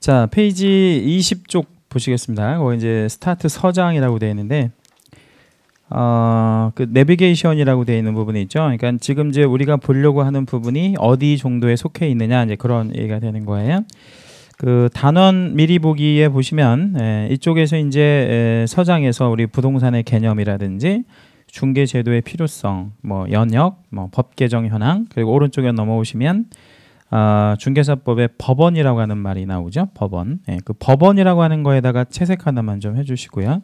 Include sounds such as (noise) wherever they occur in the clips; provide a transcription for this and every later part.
자, 페이지 20쪽 보시겠습니다. 거 이제 스타트 서장이라고 되어 있는데 어, 그 내비게이션이라고 되어 있는 부분이 있죠. 그러니까 지금 이제 우리가 보려고 하는 부분이 어디 정도에 속해 있느냐 이제 그런 얘기가 되는 거예요. 그 단원 미리 보기에 보시면 에, 예, 이쪽에서 이제 에, 예, 서장에서 우리 부동산의 개념이라든지 중개 제도의 필요성, 뭐 연역, 뭐 법 개정 현황 그리고 오른쪽에 넘어오시면 아, 중개사법에 법원이라고 하는 말이 나오죠. 법원. 예, 그 법원이라고 하는 거에다가 채색 하나만 좀 해주시고요.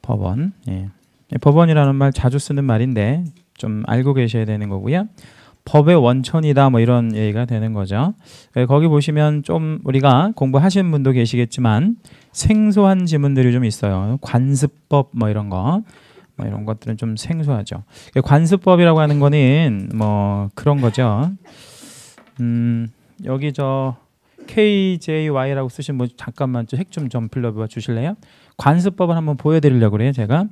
법원. 예. 예. 법원이라는 말 자주 쓰는 말인데 좀 알고 계셔야 되는 거고요. 법의 원천이다 뭐 이런 얘기가 되는 거죠. 예, 거기 보시면 좀 우리가 공부하시는 분도 계시겠지만 생소한 지문들이 좀 있어요. 관습법 뭐 이런 거. 뭐 이런 것들은 좀 생소하죠. 예, 관습법이라고 하는 거는 뭐 그런 거죠. 음, 여기 저 KJY라고 쓰신 분 잠깐만 좀 핵 좀 좀 불러봐 주실래요? 관습법을 한번 보여드리려고 그래요, 제가.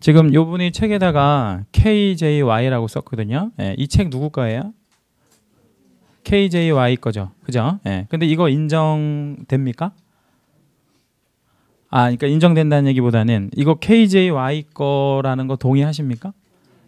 지금 요분이 책에다가 KJY라고 썼거든요. 예, 이 책 누구 거예요? KJY 거죠. 그죠? 예. 근데 이거 인정됩니까? 아, 그러니까 인정된다는 얘기보다는 이거 KJY 거라는 거 동의하십니까?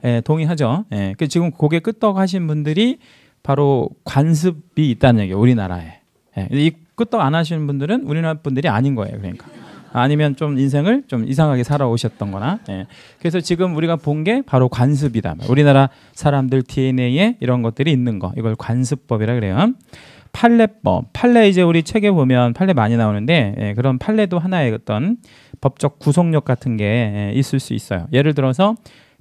예, 동의하죠. 예. 그 지금 고개 끄떡 하신 분들이 바로 관습이 있다는 얘기예요. 우리나라에. 예. 이 끄떡 안 하시는 분들은 우리나라 분들이 아닌 거예요. 그러니까. 아니면 좀 인생을 좀 이상하게 살아오셨던 거나. 예. 그래서 지금 우리가 본 게 바로 관습이다. 우리나라 사람들 DNA에 이런 것들이 있는 거. 이걸 관습법이라 그래요. 판례법. 판례 이제 우리 책에 보면 판례 많이 나오는데 예, 그런 판례도 하나의 어떤 법적 구속력 같은 게 예, 있을 수 있어요. 예를 들어서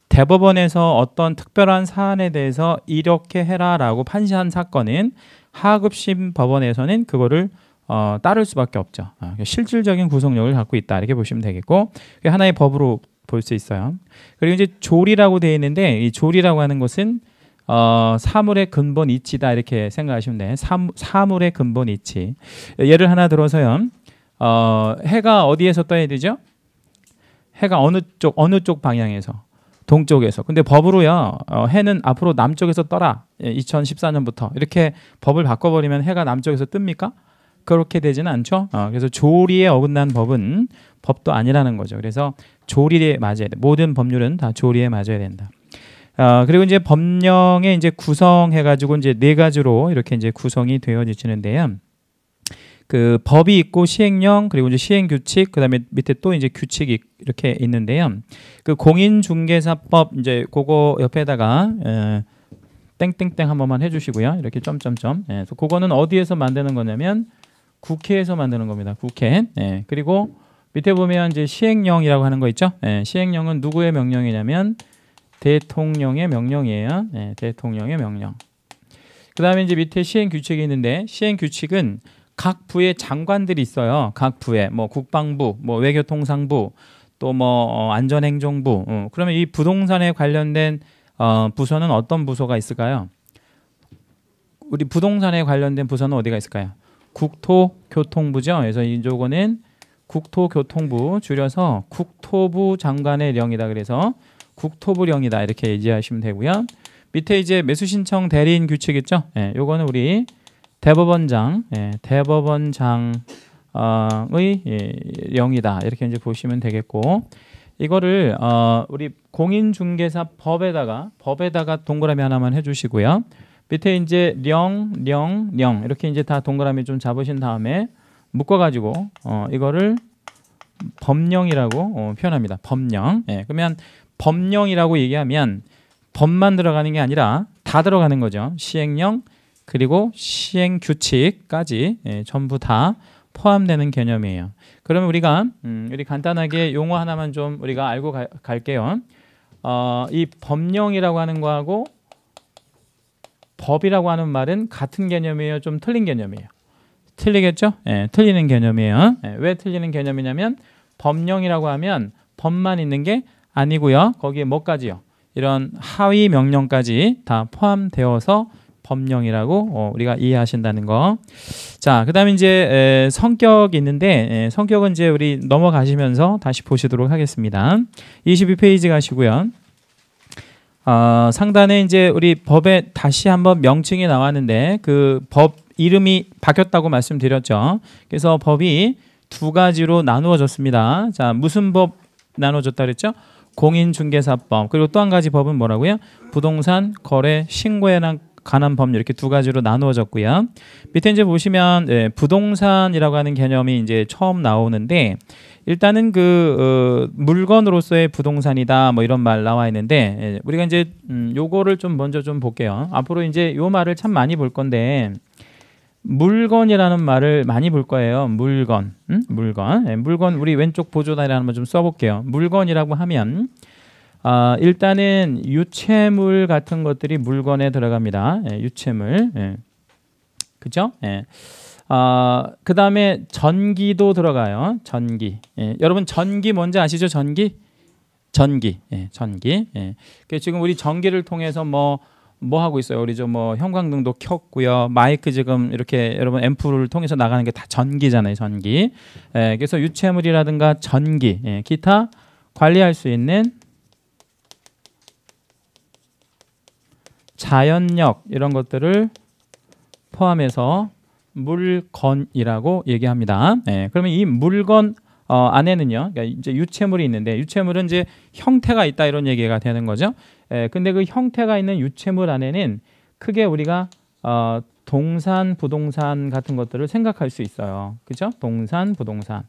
대법원에서 어떤 특별한 사안에 대해서 이렇게 해라라고 판시한 사건은 하급심 법원에서는 그거를 어, 따를 수밖에 없죠. 아, 그러니까 실질적인 구속력을 갖고 있다 이렇게 보시면 되겠고 하나의 법으로 볼 수 있어요. 그리고 이제 조리라고 되어 있는데 이 조리라고 하는 것은 어, 사물의 근본 이치다 이렇게 생각하시면 돼. 사 사물의 근본 이치. 예를 하나 들어서요. 어, 해가 어디에서 떠야 되죠? 해가 어느 쪽 어느 쪽 방향에서 동쪽에서. 근데 법으로요, 어, 해는 앞으로 남쪽에서 떠라. 예, 2014년부터. 이렇게 법을 바꿔버리면 해가 남쪽에서 뜹니까? 그렇게 되지는 않죠. 어, 그래서 조리에 어긋난 법은 법도 아니라는 거죠. 그래서 조리에 맞아야 돼. 모든 법률은 다 조리에 맞아야 된다. 어, 그리고 이제 법령에 이제 구성해가지고 이제 네 가지로 이렇게 이제 구성이 되어지는데요. 그 법이 있고 시행령 그리고 이제 시행 규칙 그다음에 밑에 또 이제 규칙이 이렇게 있는데요. 그 공인중개사법 이제 그거 옆에다가 에, 땡땡땡 한 번만 해주시고요. 이렇게 점점점. 예, 그래서 그거는 어디에서 만드는 거냐면 국회에서 만드는 겁니다. 국회. 예, 그리고 밑에 보면 이제 시행령이라고 하는 거 있죠. 예, 시행령은 누구의 명령이냐면 대통령의 명령이에요. 예, 대통령의 명령. 그 다음에 이제 밑에 시행 규칙이 있는데 시행 규칙은 각 부의 장관들이 있어요. 각 부에 뭐 국방부, 뭐 외교통상부, 또뭐 어, 안전행정부. 어, 그러면 이 부동산에 관련된 어, 부서는 어떤 부서가 있을까요? 우리 부동산에 관련된 부서는 어디가 있을까요? 국토교통부죠. 그래서 이조거는 국토교통부 줄여서 국토부 장관의 령이다. 그래서 국토부령이다 이렇게 얘기하시면 되고요. 밑에 이제 매수 신청 대리인 규칙 있죠? 예, 요거는 우리 대법원장, 예, 대법원장의 예, 영이다 이렇게 이제 보시면 되겠고 이거를 어, 우리 공인중개사 법에다가 법에다가 동그라미 하나만 해주시고요. 밑에 이제 령, 령, 령 이렇게 이제 다 동그라미 좀 잡으신 다음에 묶어가지고 어, 이거를 법령이라고 어, 표현합니다. 법령. 예, 그러면 법령이라고 얘기하면 법만 들어가는 게 아니라 다 들어가는 거죠. 시행령, 그리고 시행 규칙까지 예, 전부 다 포함되는 개념이에요. 그러면 우리가 음, 우리 간단하게 용어 하나만 좀 우리가 알고 가, 갈게요. 어, 이 법령이라고 하는 거하고 법이라고 하는 말은 같은 개념이에요. 좀 틀린 개념이에요. 틀리겠죠? 예, 틀리는 개념이에요. 예, 왜 틀리는 개념이냐면 법령이라고 하면 법만 있는 게 아니고요. 거기에 뭐까지요? 이런 하위 명령까지 다 포함되어서 법령이라고 어, 우리가 이해하신다는 거. 자, 그다음에 이제 에, 성격이 있는데 에, 성격은 이제 우리 넘어가시면서 다시 보시도록 하겠습니다. 22페이지 가시고요. 어, 상단에 이제 우리 법에 다시 한번 명칭이 나왔는데 그 법 이름이 바뀌었다고 말씀드렸죠. 그래서 법이 두 가지로 나누어졌습니다. 자, 무슨 법 나눠졌다 그랬죠? 공인중개사법 그리고 또 한 가지 법은 뭐라고요? 부동산 거래 신고에 가난 법률 이렇게 두 가지로 나누어졌고요. 밑에 이제 보시면 예, 부동산이라고 하는 개념이 이제 처음 나오는데 일단은 그 어, 물건으로서의 부동산이다 뭐 이런 말 나와 있는데 예, 우리가 이제 음, 요거를 좀 먼저 좀 볼게요. 앞으로 이제 요 말을 참 많이 볼 건데 물건이라는 말을 많이 볼 거예요. 물건, 음? 물건, 예, 물건 우리 왼쪽 보조단이라는 말 좀 써볼게요. 물건이라고 하면 아, 일단은 유채물 같은 것들이 물건에 들어갑니다. 예, 유채물. 예. 그죠? 예. 아, 그 다음에 전기도 들어가요. 전기. 예. 여러분 전기 뭔지 아시죠? 전기? 전기. 예, 전기. 예. 그 지금 우리 전기를 통해서 뭐뭐 뭐 하고 있어요? 우리 좀뭐 형광등도 켰고요. 마이크 지금 이렇게 여러분 앰플을 통해서 나가는 게 다 전기잖아요. 전기. 예, 그래서 유체물이라든가 전기, 예, 기타 관리할 수 있는 자연력 이런 것들을 포함해서 물건이라고 얘기합니다. 네, 그러면 이 물건 어, 안에는요, 그러니까 이제 유체물이 있는데 유체물은 이제 형태가 있다 이런 얘기가 되는 거죠. 예, 근데 그 형태가 있는 유체물 안에는 크게 우리가 어, 동산, 부동산 같은 것들을 생각할 수 있어요. 그죠? 동산, 부동산.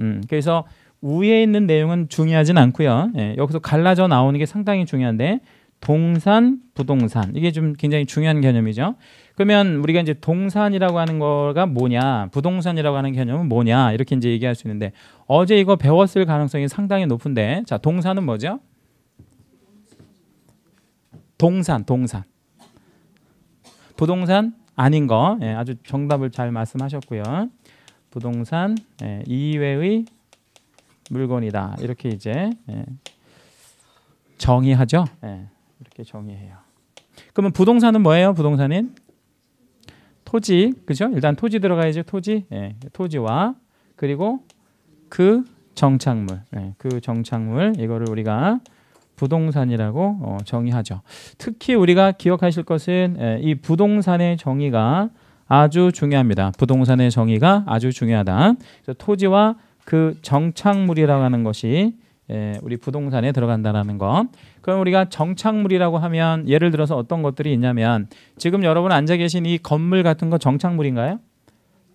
음, 그래서 위에 있는 내용은 중요하진 않고요. 예, 여기서 갈라져 나오는 게 상당히 중요한데 동산, 부동산. 이게 좀 굉장히 중요한 개념이죠. 그러면 우리가 이제 동산이라고 하는 거가 뭐냐, 부동산이라고 하는 개념은 뭐냐, 이렇게 이제 얘기할 수 있는데 어제 이거 배웠을 가능성이 상당히 높은데 자, 동산은 뭐죠? 동산, 동산. 부동산 아닌 거. 예, 아주 정답을 잘 말씀하셨고요. 부동산 예, 이외의 물건이다. 이렇게 이제 예, 정의하죠. 예. 이렇게 정의해요. 그러면 부동산은 뭐예요? 부동산은 토지, 그죠? 일단 토지 들어가야죠. 토지, 예, 토지와 그리고 그 정착물, 예, 그 정착물 이거를 우리가 부동산이라고 어, 정의하죠. 특히 우리가 기억하실 것은 예, 이 부동산의 정의가 아주 중요합니다. 부동산의 정의가 아주 중요하다. 토지와 그 정착물이라고 하는 것이 예, 우리 부동산에 들어간다라는 거. 그럼 우리가 정착물이라고 하면 예를 들어서 어떤 것들이 있냐면 지금 여러분 앉아 계신 이 건물 같은 거 정착물인가요?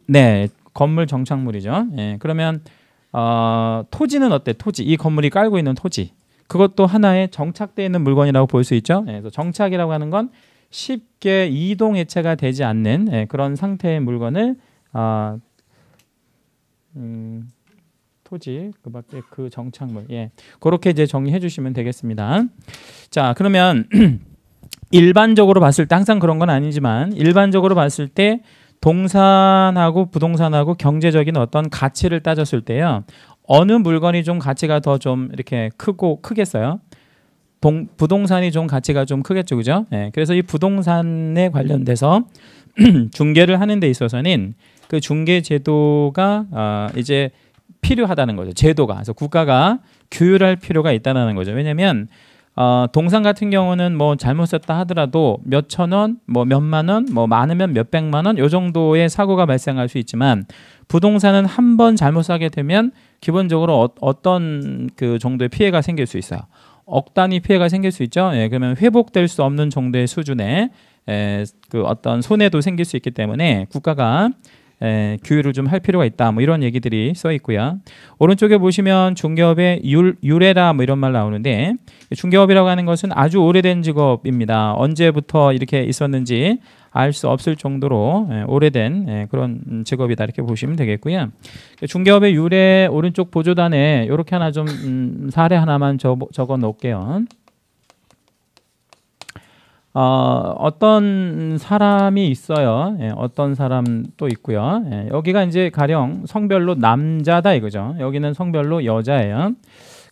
네, 건물 정착물이죠. 예, 그러면 어, 토지는 어때? 토지 이 건물이 깔고 있는 토지 그것도 하나의 정착되어 있는 물건이라고 볼 수 있죠. 예, 그래서 정착이라고 하는 건 쉽게 이동 해체가 되지 않는 예, 그런 상태의 물건을 아, 어, 음, 토지 그 밖에 그 정착물 예 그렇게 이제 정리해 주시면 되겠습니다 자 그러면 (clears throat) 일반적으로 봤을 때 항상 그런 건 아니지만 일반적으로 봤을 때 동산하고 부동산하고 경제적인 어떤 가치를 따졌을 때요 어느 물건이 좀 가치가 더 좀 이렇게 크고 크겠어요 동, 부동산이 좀 가치가 좀 크겠죠 그죠 예 그래서 이 부동산에 관련돼서 (clears throat) 중개를 하는 데 있어서는 그 중개 제도가 어, 이제 필요하다는 거죠. 제도가. 그래서 국가가 규율할 필요가 있다는 거죠. 왜냐하면 어, 동산 같은 경우는 뭐 잘못 썼다 하더라도 몇 천 원, 뭐 몇 만 원, 뭐 많으면 몇 백만 원, 요 정도의 사고가 발생할 수 있지만 부동산은 한 번 잘못 사게 되면 기본적으로 어, 떤그 정도의 피해가 생길 수 있어요. 억 단위 피해가 생길 수 있죠. 예, 그러면 회복될 수 없는 정도의 수준의 에, 그 어떤 손해도 생길 수 있기 때문에 국가가 규율을좀할 필요가 있다. 뭐 이런 얘기들이 써 있고요. 오른쪽에 보시면 중개업의 율, 유래라 뭐 이런 말 나오는데 중개업이라고 하는 것은 아주 오래된 직업입니다. 언제부터 이렇게 있었는지 알 수 없을 정도로 오래된 그런 직업이다 이렇게 보시면 되겠고요. 중개업의 유래 오른쪽 보조단에 이렇게 하나 좀 음, 사례 하나만 적어 놓을게요. 어, 어떤 사람이 있어요. 예, 어떤 사람도 있고요. 예, 여기가 이제 가령 성별로 남자다 이거죠. 여기는 성별로 여자예요.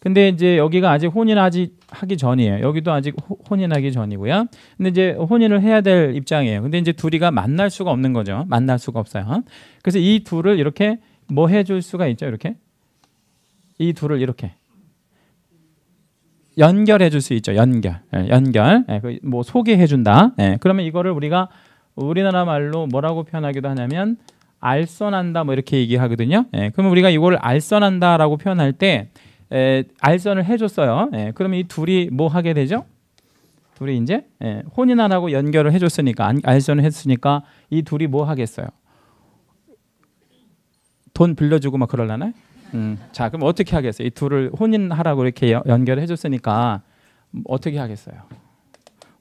근데 이제 여기가 아직 혼인하지 하기 전이에요. 여기도 아직 호, 혼인하기 전이고요. 근데 이제 혼인을 해야 될 입장이에요. 근데 이제 둘이가 만날 수가 없는 거죠. 만날 수가 없어요. 그래서 이 둘을 이렇게 뭐 해줄 수가 있죠. 이렇게 이 둘을 이렇게 연결해 줄 수 있죠. 연결. 예, 연결. 예, 그 뭐 소개해 준다. 예, 그러면 이거를 우리가 우리나라 말로 뭐라고 표현하기도 하냐면 알선한다 뭐 이렇게 얘기하거든요. 그러면 우리가 이걸 알선한다라고 표현할 때 알선을 해 줬어요. 그러면 이 둘이 뭐 하게 되죠? 둘이 이제 혼인안하고 연결을 해 줬으니까 알선을 했으니까 이 둘이 뭐 하겠어요? 돈 빌려주고 막 그럴라나요? 음, 자 그럼 어떻게 하겠어요? 이 둘을 혼인하라고 이렇게 연결해 줬으니까 어떻게 하겠어요?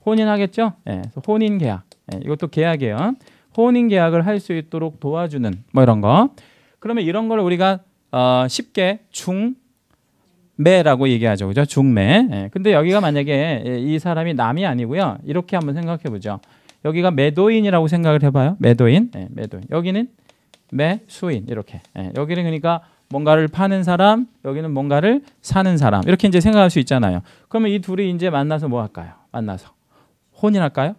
혼인하겠죠? 예, 혼인 계약. 예, 이것도 계약이에요. 혼인 계약을 할 수 있도록 도와주는 뭐 이런 거. 그러면 이런 걸 우리가 어, 쉽게 중매라고 얘기하죠, 그죠? 중매. 예, 근데 여기가 만약에 이 사람이 남이 아니고요. 이렇게 한번 생각해 보죠. 여기가 매도인이라고 생각을 해봐요. 매도인, 예, 매도인. 여기는 매수인 이렇게. 예, 여기는 그러니까 뭔가를 파는 사람, 여기는 뭔가를 사는 사람. 이렇게 이제 생각할 수 있잖아요. 그러면 이 둘이 이제 만나서 뭐 할까요? 만나서 혼인할까요?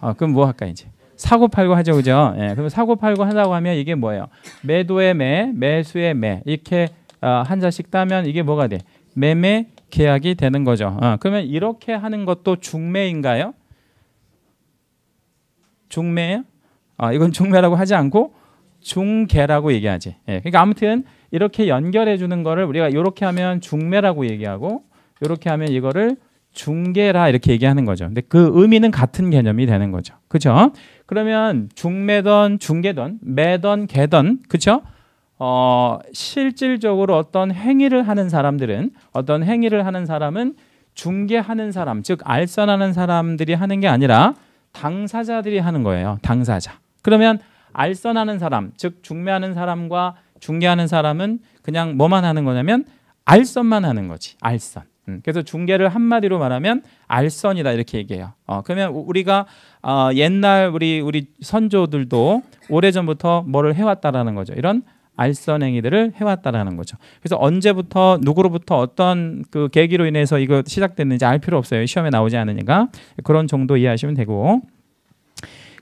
아, 그럼 뭐 할까요, 이제? 사고 팔고 하죠, 그죠? 예, 그러면 사고 팔고 한다고 하면 이게 뭐예요? 매도의 매, 매수의 매. 이렇게 어, 한자씩 따면 이게 뭐가 돼? 매매 계약이 되는 거죠. 어, 그러면 이렇게 하는 것도 중매인가요? 중매요 아, 이건 중매라고 하지 않고 중개라고 얘기하지. 예, 그러니까 아무튼 이렇게 연결해 주는 거를 우리가 이렇게 하면 중매라고 얘기하고 이렇게 하면 이거를 중계라 이렇게 얘기하는 거죠. 근데 그 의미는 같은 개념이 되는 거죠. 그죠? 그러면 중매던중계던매던개던 그죠? 어, 실질적으로 어떤 행위를 하는 사람들은 어떤 행위를 하는 사람은 중계하는 사람, 즉 알선하는 사람들이 하는 게 아니라 당사자들이 하는 거예요. 당사자. 그러면 알선하는 사람, 즉 중매하는 사람과 중계하는 사람은 그냥 뭐만 하는 거냐면 알선만 하는 거지. 알선. 음. 그래서 중계를 한마디로 말하면 알선이다 이렇게 얘기해요. 어, 그러면 우리가 어, 옛날 우리 우리 선조들도 오래전부터 뭐를 해왔다라는 거죠. 이런 알선 행위들을 해왔다라는 거죠. 그래서 언제부터 누구로부터 어떤 그 계기로 인해서 이거 시작됐는지 알 필요 없어요. 시험에 나오지 않으니까 그런 정도 이해하시면 되고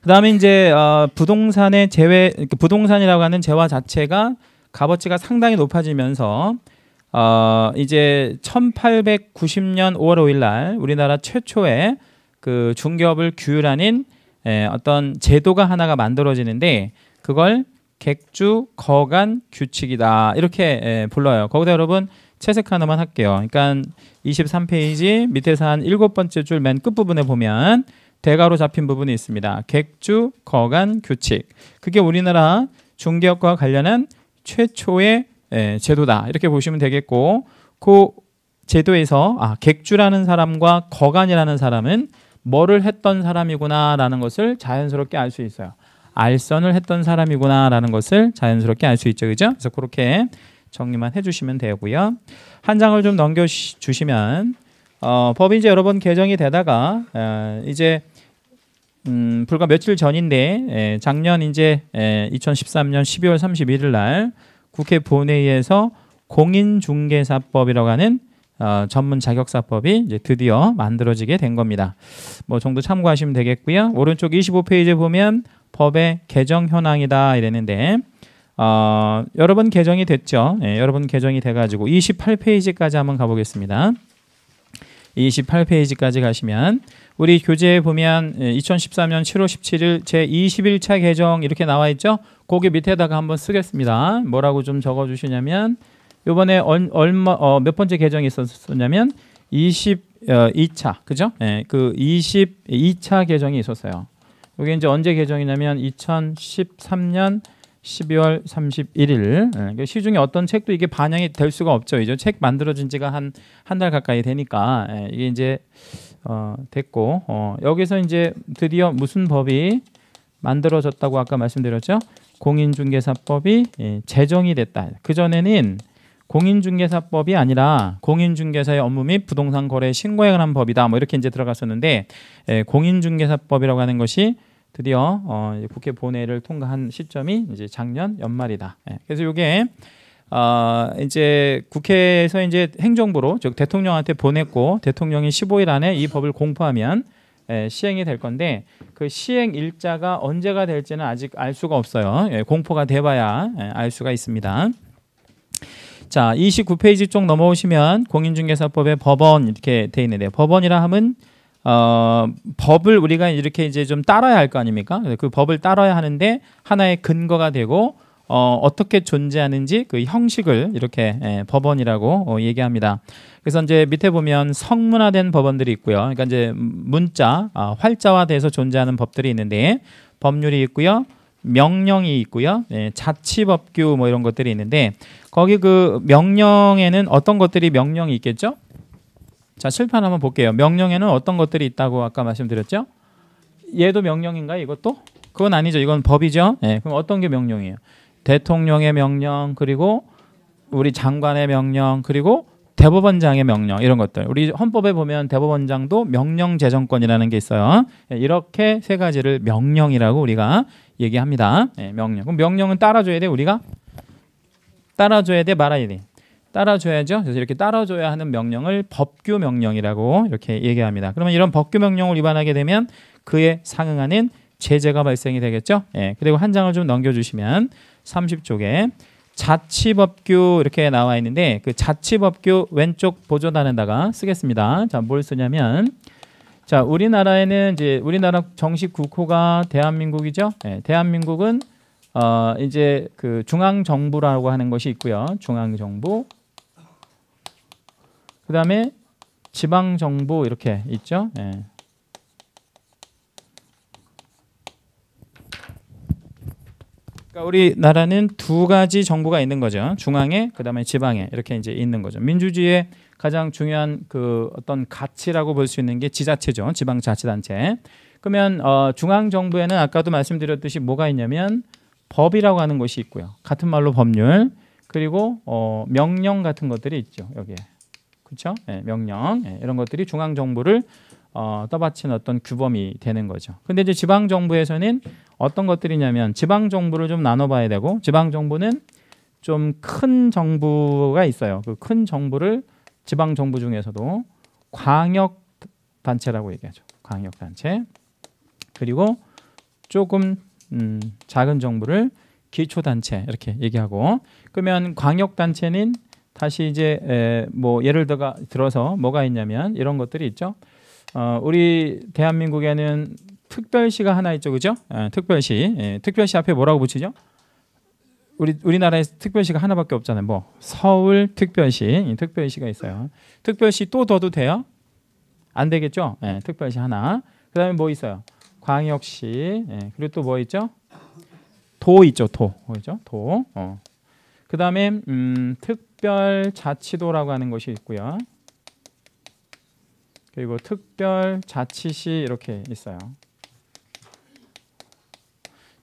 그다음에 이제 어, 부동산의 재회 부동산이라고 하는 재화 자체가 값어치가 상당히 높아지면서 어, 이제 1890년 5월 5일 날 우리나라 최초의 그 중개업을 규율하는 예, 어떤 제도가 하나가 만들어지는데 그걸 객주 거간 규칙이다 이렇게 예, 불러요. 거기다 여러분 채색 하나만 할게요. 그러니까 23페이지 밑에서 한일 번째 줄 맨 끝부분에 보면 대가로 잡힌 부분이 있습니다. 객주 거간 규칙. 그게 우리나라 중개업과 관련한 최초의 예, 제도다. 이렇게 보시면 되겠고 그 제도에서 아, 객주라는 사람과 거간이라는 사람은 뭐를 했던 사람이구나라는 것을 자연스럽게 알 수 있어요. 알선을 했던 사람이구나라는 것을 자연스럽게 알 수 있죠. 그죠? 그래서 그렇게 정리만 해주시면 되고요. 한 장을 좀 넘겨주시면 어, 법이 이제 여러 번 개정이 되다가 어, 이제 음, 불과 며칠 전인데 예, 작년 이제 예, 2013년 12월 31일 날 국회 본회의에서 공인중개사법이라고 하는 어, 전문 자격사법이 이제 드디어 만들어지게 된 겁니다. 뭐 정도 참고하시면 되겠고요. 오른쪽 25페이지에 보면 법의 개정 현황이다 이랬는데 어, 여러 번 개정이 됐죠. 예, 여러 번 개정이 돼가지고 28페이지까지 한번 가보겠습니다. 28페이지까지 가시면 우리 교재에 보면 2014년 7월 17일 제21차 개정 이렇게 나와 있죠. 거기 밑에다가 한번 쓰겠습니다. 뭐라고 좀 적어 주시냐면 요번에 얼마 어, 몇 번째 개정이 있었냐면 22차. 어, 그죠? 네, 그 22차 개정이 있었어요. 이게 이제 언제 개정이냐면 2013년 12월 31일 예, 그 시중에 어떤 책도 이게 반영이 될 수가 없죠. 이제 책 만들어진 지가 한 한 달 가까이 되니까 예, 이게 이제 어 됐고 어 여기서 이제 드디어 무슨 법이 만들어졌다고 아까 말씀드렸죠. 공인중개사법이 예, 제정이 됐다. 그 전에는 공인중개사법이 아니라 공인중개사의 업무 및 부동산 거래 신고에 관한 법이다. 뭐 이렇게 이제 들어갔었는데 공인중개사법이라고 하는 것이 드디어 어, 국회 본회의를 통과한 시점이 이제 작년 연말이다. 예. 그래서 이게 어, 이제 국회에서 이제 행정부로 즉 대통령한테 보냈고 대통령이 15일 안에 이 법을 공포하면 예, 시행이 될 건데 그 시행 일자가 언제가 될지는 아직 알 수가 없어요. 예, 공포가 돼봐야 예, 알 수가 있습니다. 자, 29페이지 쪽 넘어오시면 공인중개사법의 법원 이렇게 돼있는데 법원이라 함은 어, 법을 우리가 이렇게 이제 좀 따라야 할 거 아닙니까? 그 법을 따라야 하는데 하나의 근거가 되고 어, 어떻게 존재하는지 그 형식을 이렇게 예, 법원이라고 어, 얘기합니다. 그래서 이제 밑에 보면 성문화된 법원들이 있고요. 그러니까 이제 문자, 아, 활자화돼서 존재하는 법들이 있는데 법률이 있고요. 명령이 있고요. 예, 자치법규 뭐 이런 것들이 있는데 거기 그 명령에는 어떤 것들이 명령이 있겠죠? 자, 실판 한번 볼게요. 명령에는 어떤 것들이 있다고 아까 말씀드렸죠? 얘도 명령인가 이것도? 그건 아니죠. 이건 법이죠. 네, 그럼 어떤 게 명령이에요? 대통령의 명령 그리고 우리 장관의 명령 그리고 대법원장의 명령 이런 것들 우리 헌법에 보면 대법원장도 명령 재정권이라는게 있어요 예, 이렇게 세 가지를 명령이라고 우리가 얘기합니다 예, 명령 그럼 명령은 따라줘야 돼 우리가 따라줘야 돼 말아야 돼 따라줘야죠. 그래서 이렇게 따라줘야 하는 명령을 법규 명령이라고 이렇게 얘기합니다. 그러면 이런 법규 명령을 위반하게 되면 그에 상응하는 제재가 발생이 되겠죠. 예. 그리고 한 장을 좀 넘겨주시면 30쪽에 자치법규 이렇게 나와 있는데 그 자치법규 왼쪽 보조단에다가 쓰겠습니다. 자, 뭘 쓰냐면 자, 우리나라에는 이제 우리나라 정식 국호가 대한민국이죠. 예, 대한민국은 어, 이제 그 중앙 정부라고 하는 것이 있고요. 중앙 정부 그 다음에 지방정부 이렇게 있죠. 예. 그러니까 우리나라는 두 가지 정부가 있는 거죠. 중앙에 그다음에 지방에 이렇게 이제 있는 거죠. 민주주의의 가장 중요한 그 어떤 가치라고 볼 수 있는 게 지자체죠. 지방자치단체. 그러면 어, 중앙 정부에는 아까도 말씀드렸듯이 뭐가 있냐면 법이라고 하는 것이 있고요. 같은 말로 법률 그리고 어, 명령 같은 것들이 있죠. 여기에. 그렇죠? 예, 명령 예, 이런 것들이 중앙 정부를 어, 떠받친 어떤 규범이 되는 거죠. 근데 이제 지방 정부에서는 어떤 것들이냐면 지방 정부를 좀 나눠봐야 되고 지방 정부는 좀 큰 정부가 있어요. 그 큰 정부를 지방 정부 중에서도 광역 단체라고 얘기하죠. 광역 단체 그리고 조금 음, 작은 정부를 기초 단체 이렇게 얘기하고 그러면 광역 단체는 다시 이제 뭐 예를 들어 서 뭐가 있냐면 이런 것들이 있죠. 어, 우리 대한민국에는 특별시가 하나 있죠, 그죠? 예, 특별시, 예, 특별시 앞에 뭐라고 붙이죠? 우리 우리나라에 특별시가 하나밖에 없잖아요. 뭐 서울 특별시, 특별시가 있어요. 특별시 또 더도 돼요? 안 되겠죠? 예, 특별시 하나. 그다음에 뭐 있어요? 광역시. 예, 그리고 또 뭐 있죠? 도 있죠, 도. 뭐죠? 도. 어. 그다음에 음, 특 특별 자치도라고 하는 것이 있고요. 그리고 특별 자치시 이렇게 있어요.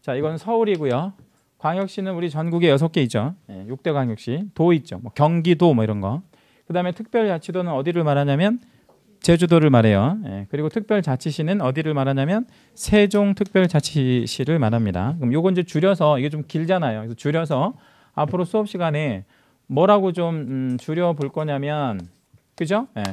자, 이건 서울이고요. 광역시는 우리 전국에 여섯 개있죠 6대 예, 광역시. 도 있죠. 뭐 경기도 뭐 이런 거. 그다음에 특별 자치도는 어디를 말하냐면 제주도를 말해요. 예, 그리고 특별자치시는 어디를 말하냐면 세종특별자치시를 말합니다. 그럼 요건 이제 줄여서 이게 좀 길잖아요. 그래서 줄여서 앞으로 수업 시간에 뭐라고 좀 음, 줄여볼 거냐면 그죠? 예.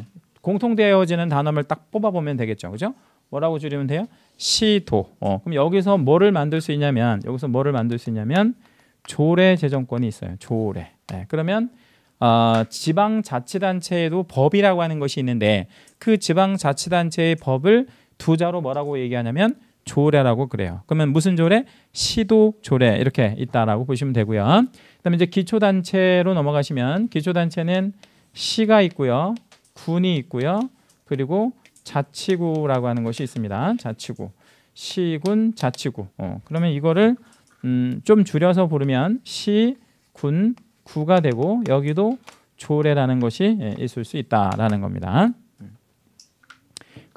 공통되어지는 단어를 딱 뽑아보면 되겠죠. 그죠? 뭐라고 줄이면 돼요? 시도. 어, 그럼 여기서 뭐를 만들 수 있냐면 여기서 뭐를 만들 수 있냐면 조례 재정권이 있어요. 조례. 네, 그러면 어, 지방자치단체에도 법이라고 하는 것이 있는데 그 지방자치단체의 법을 두 자로 뭐라고 얘기하냐면 조례라고 그래요. 그러면 무슨 조례? 시도 조례 이렇게 있다라고 보시면 되고요. 그다음에 이제 기초 단체로 넘어가시면 기초 단체는 시가 있고요, 군이 있고요, 그리고 자치구라고 하는 것이 있습니다. 자치구, 시군, 자치구. 어, 그러면 이거를 음, 좀 줄여서 부르면 시, 군, 구가 되고 여기도 조례라는 것이 예, 있을 수 있다라는 겁니다.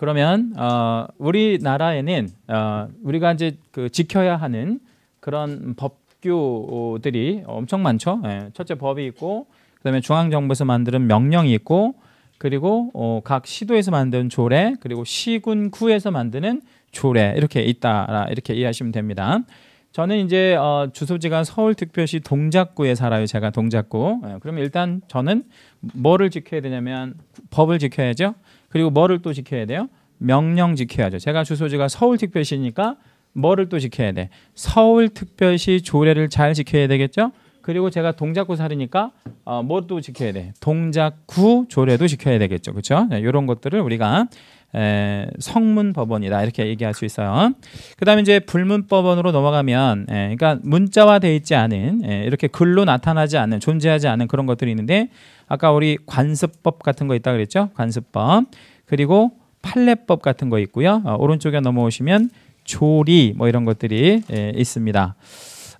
그러면 어, 우리나라에는 어, 우리가 이제 그 지켜야 하는 그런 법규들이 엄청 많죠. 예, 첫째 법이 있고 그다음에 중앙정부에서 만드는 명령이 있고 그리고 어, 각 시도에서 만든 조례 그리고 시군구에서 만드는 조례 이렇게 있다 이렇게 이해하시면 됩니다. 저는 이제 어, 주소지가 서울특별시 동작구에 살아요. 제가 동작구. 예, 그러면 일단 저는 뭐를 지켜야 되냐면 법을 지켜야죠. 그리고 뭐를 또 지켜야 돼요? 명령 지켜야죠. 제가 주소지가 서울특별시니까 뭐를 또 지켜야 돼? 서울특별시 조례를 잘 지켜야 되겠죠? 그리고 제가 동작구 살이니까 어, 뭐또 지켜야 돼? 동작구 조례도 지켜야 되겠죠. 그렇죠? 이런 것들을 우리가 에, 성문법원이다 이렇게 얘기할 수 있어요. 그 다음에 이제 불문법원으로 넘어가면 에, 그러니까 문자화 돼 있지 않은 에, 이렇게 글로 나타나지 않는 존재하지 않은 그런 것들이 있는데 아까 우리 관습법 같은 거 있다 그랬죠? 관습법. 그리고 판례법 같은 거 있고요. 어, 오른쪽에 넘어오시면 조리 뭐 이런 것들이 예, 있습니다.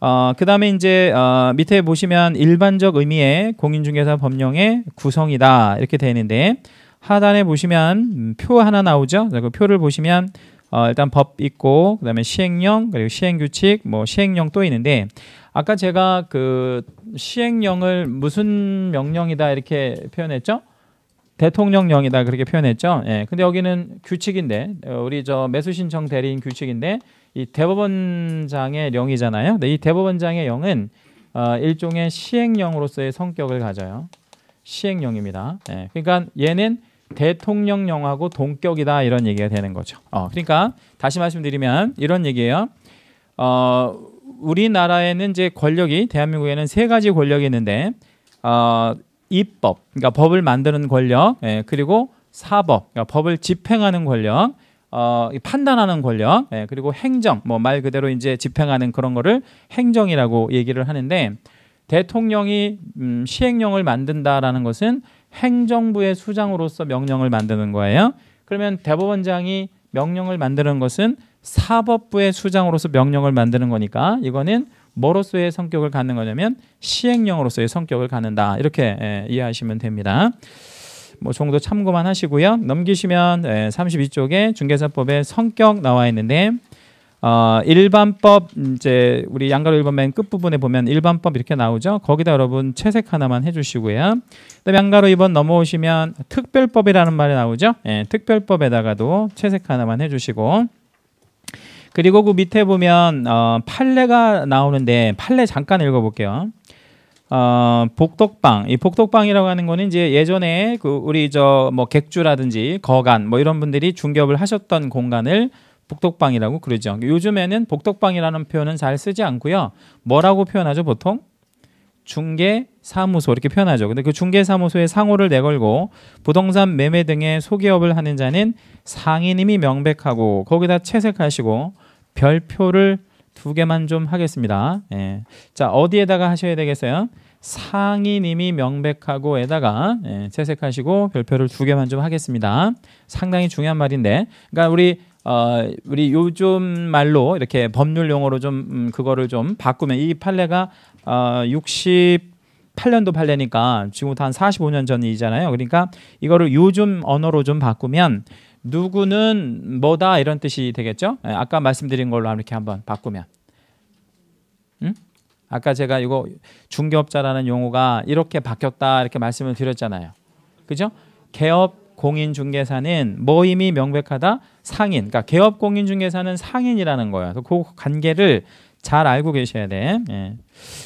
어, 그 다음에 이제 어, 밑에 보시면 일반적 의미의 공인중개사 법령의 구성이다 이렇게 되어 있는데 하단에 보시면 음, 표 하나 나오죠. 그 표를 보시면 어, 일단 법 있고 그 다음에 시행령 그리고 시행규칙 뭐 시행령 또 있는데 아까 제가 그 시행령을 무슨 명령이다 이렇게 표현했죠? 대통령령이다 그렇게 표현했죠. 예. 근데 여기는 규칙인데 우리 저 매수신청 대리인 규칙인데 이 대법원장의 령이잖아요. 근데 이 대법원장의 영은 어, 일종의 시행령으로서의 성격을 가져요. 시행령입니다. 예. 그러니까 얘는 대통령령하고 동격이다 이런 얘기가 되는 거죠. 어, 그러니까 다시 말씀드리면 이런 얘기예요. 어, 우리나라에는 이제 권력이 대한민국에는 세 가지 권력이 있는데 어, 입법, 그러니까 법을 만드는 권력, 예, 그리고 사법, 그러니까 법을 집행하는 권력, 어, 판단하는 권력, 예, 그리고 행정, 뭐 말 그대로 이제 집행하는 그런 거를 행정이라고 얘기를 하는데 대통령이 음, 시행령을 만든다라는 것은 행정부의 수장으로서 명령을 만드는 거예요. 그러면 대법원장이 명령을 만드는 것은 사법부의 수장으로서 명령을 만드는 거니까 이거는 뭐로서의 성격을 갖는 거냐면 시행령으로서의 성격을 갖는다 이렇게 예, 이해하시면 됩니다. 뭐 정도 참고만 하시고요. 넘기시면 예, 32쪽에 중개사법의 성격 나와 있는데 어, 일반법 이제 우리 양가로 1번맨끝 부분에 보면 일반법 이렇게 나오죠. 거기다 여러분 채색 하나만 해주시고요. 그다음 양가로 2번 넘어오시면 특별법이라는 말이 나오죠. 예, 특별법에다가도 채색 하나만 해주시고. 그리고 그 밑에 보면 어, 판례가 나오는데 판례 잠깐 읽어볼게요. 어, 복덕방 이 복덕방이라고 하는 거는 이제 예전에 그 우리 저 뭐 객주라든지 거간 뭐 이런 분들이 중개업을 하셨던 공간을 복덕방이라고 그러죠. 요즘에는 복덕방이라는 표현은 잘 쓰지 않고요. 뭐라고 표현하죠 보통? 중개 사무소 이렇게 표현하죠. 근데 그 중개 사무소의 상호를 내걸고 부동산 매매 등의 소개업을 하는 자는 상인임이 명백하고 거기다 채색하시고 별표를 두 개만 좀 하겠습니다. 예. 자 어디에다가 하셔야 되겠어요? 상인님이 명백하고에다가 예, 채색하시고 별표를 두 개만 좀 하겠습니다. 상당히 중요한 말인데, 그러니까 우리 어, 우리 요즘 말로 이렇게 법률 용어로 좀 음, 그거를 좀 바꾸면 이 판례가 어, 60 8년도 판례니까 지금부터 한 45년 전이잖아요. 그러니까 이거를 요즘 언어로 좀 바꾸면 누구는 뭐다 이런 뜻이 되겠죠? 예, 아까 말씀드린 걸로 이렇게 한번 바꾸면 음? 아까 제가 이거 중개업자라는 용어가 이렇게 바뀌었다 이렇게 말씀을 드렸잖아요. 그죠? 개업 공인 중개사는 뭐 이미 명백하다 상인. 그러니까 개업 공인 중개사는 상인이라는 거예요. 그 관계를 잘 알고 계셔야 돼. 예.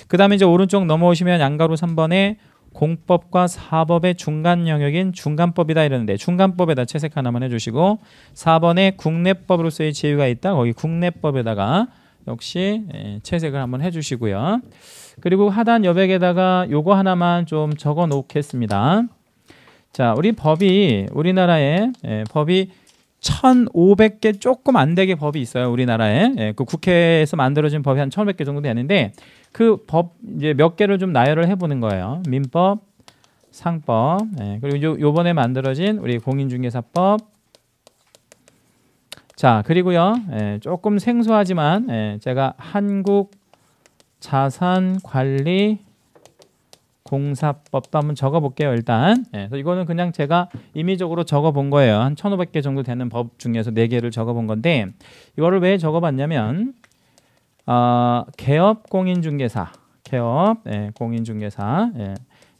그다음에 이제 오른쪽 넘어오시면 양가로 3번에 공법과 사법의 중간 영역인 중간법이다 이러는데 중간법에다 채색 하나만 해주시고 4번에 국내법으로서의 제휴가 있다 거기 국내법에다가 역시 예, 채색을 한번 해주시고요 그리고 하단 여백에다가 요거 하나만 좀 적어 놓겠습니다 자 우리 법이 우리나라에 예, 법이 1,500개 조금 안 되게 법이 있어요 우리나라에 예, 그 국회에서 만들어진 법이 한 1,500개 정도 되는데 그법 이제 몇 개를 좀 나열을 해보는 거예요. 민법, 상법, 예, 그리고 요, 요번에 만들어진 우리 공인중개사법. 자, 그리고요, 예, 조금 생소하지만 예, 제가 한국 자산관리 공사법도 한번 적어볼게요 일단 예, 그래서 이거는 그냥 제가 임의적으로 적어본 거예요 한 1500개 정도 되는 법 중에서 4개를 적어본 건데 이거를 왜 적어봤냐면 어, 개업 공인중개사, 개업 예, 공인중개사. 예.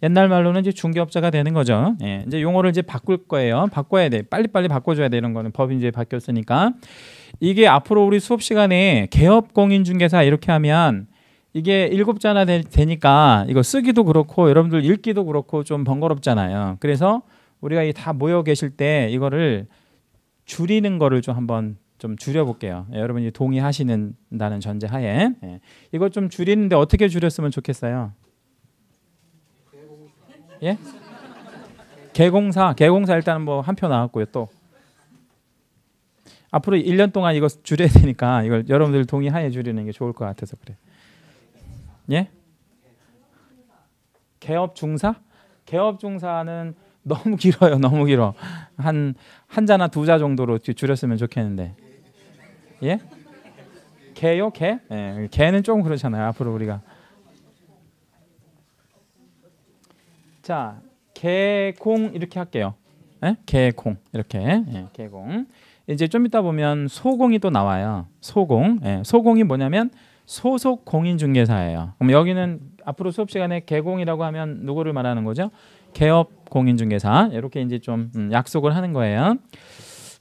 옛날 말로는 이제 중개업자가 되는 거죠. 예, 이제 용어를 이제 바꿀 거예요. 바꿔야 돼. 빨리빨리 바꿔줘야 되는 거는 법이 이제 바뀌었으니까. 이게 앞으로 우리 수업 시간에 개업 공인중개사 이렇게 하면 이게 일곱 자나 되니까 이거 쓰기도 그렇고 여러분들 읽기도 그렇고 좀 번거롭잖아요. 그래서 우리가 이 다 모여 계실 때 이거를 줄이는 거를 좀 한번 좀 줄여볼게요. 예, 여러분이 동의하시는다는 전제하에 예, 이걸 좀 줄이는데 어떻게 줄였으면 좋겠어요? 예? 개공사, 개공사 일단 뭐 한 표 나왔고요. 또 앞으로 1년 동안 이거 줄여야 되니까 이걸 여러분들 동의하에 줄이는 게 좋을 것 같아서 그래. 예? 개업 중사? 개업 중사는 너무 길어요. 너무 길어. 한 한 자나 두 자 정도로 줄였으면 좋겠는데. 예? 개요 개? 예, 개는 조금 그렇잖아요. 앞으로 우리가 자 개공 이렇게 할게요. 예? 개공 이렇게 예, 개공 이제 좀 이따 보면 소공이 또 나와요. 소공 예, 소공이 뭐냐면 소속 공인중개사예요. 그럼 여기는 앞으로 수업 시간에 개공이라고 하면 누구를 말하는 거죠? 개업 공인중개사 이렇게 이제 좀 음, 약속을 하는 거예요.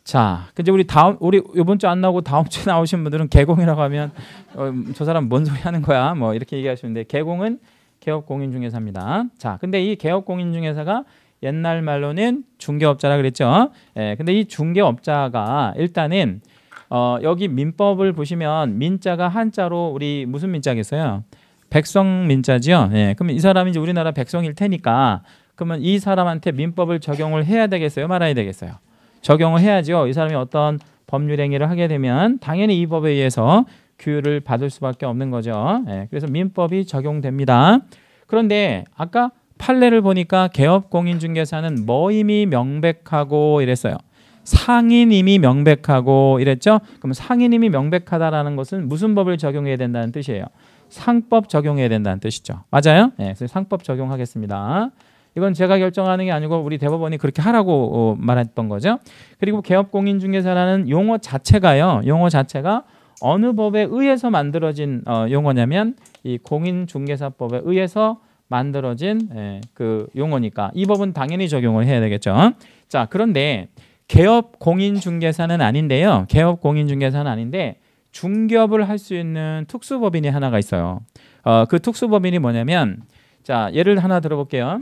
자, 근데 그 우리 다음 우리 이번 주 안 나오고 다음 주에 나오신 분들은 개공이라고 하면 어, 저 사람 뭔 소리 하는 거야? 뭐 이렇게 얘기하시는데 개공은 개업 공인중개사입니다. 자, 근데 이 개업 공인중개사가 옛날 말로는 중개업자라 그랬죠. 예, 근데 이 중개업자가 일단은 어, 여기 민법을 보시면 민자가 한자로 우리 무슨 민자겠어요? 백성 민자지요. 예, 그러면 이 사람이 이제 우리나라 백성일 테니까 그러면 이 사람한테 민법을 적용을 해야 되겠어요? 말아야 되겠어요? 적용을 해야죠. 이 사람이 어떤 법률 행위를 하게 되면 당연히 이 법에 의해서 규율을 받을 수밖에 없는 거죠. 예, 그래서 민법이 적용됩니다. 그런데 아까 판례를 보니까 개업공인중개사는 뭐 이미 명백하고 이랬어요. 상인 이미 명백하고 이랬죠. 그럼 상인 이미 명백하다라는 것은 무슨 법을 적용해야 된다는 뜻이에요. 상법 적용해야 된다는 뜻이죠. 맞아요? 예, 그래서 상법 적용하겠습니다. 이건 제가 결정하는 게 아니고 우리 대법원이 그렇게 하라고 어, 말했던 거죠. 그리고 개업공인중개사라는 용어 자체가요. 용어 자체가 어느 법에 의해서 만들어진 어, 용어냐면 이 공인중개사법에 의해서 만들어진 예, 그 용어니까 이 법은 당연히 적용을 해야 되겠죠. 자 그런데 개업 공인중개사는 아닌데요. 개업 공인중개사는 아닌데 중개업을 할 수 있는 특수법인이 하나가 있어요. 어, 그 특수법인이 뭐냐면 자 예를 하나 들어볼게요.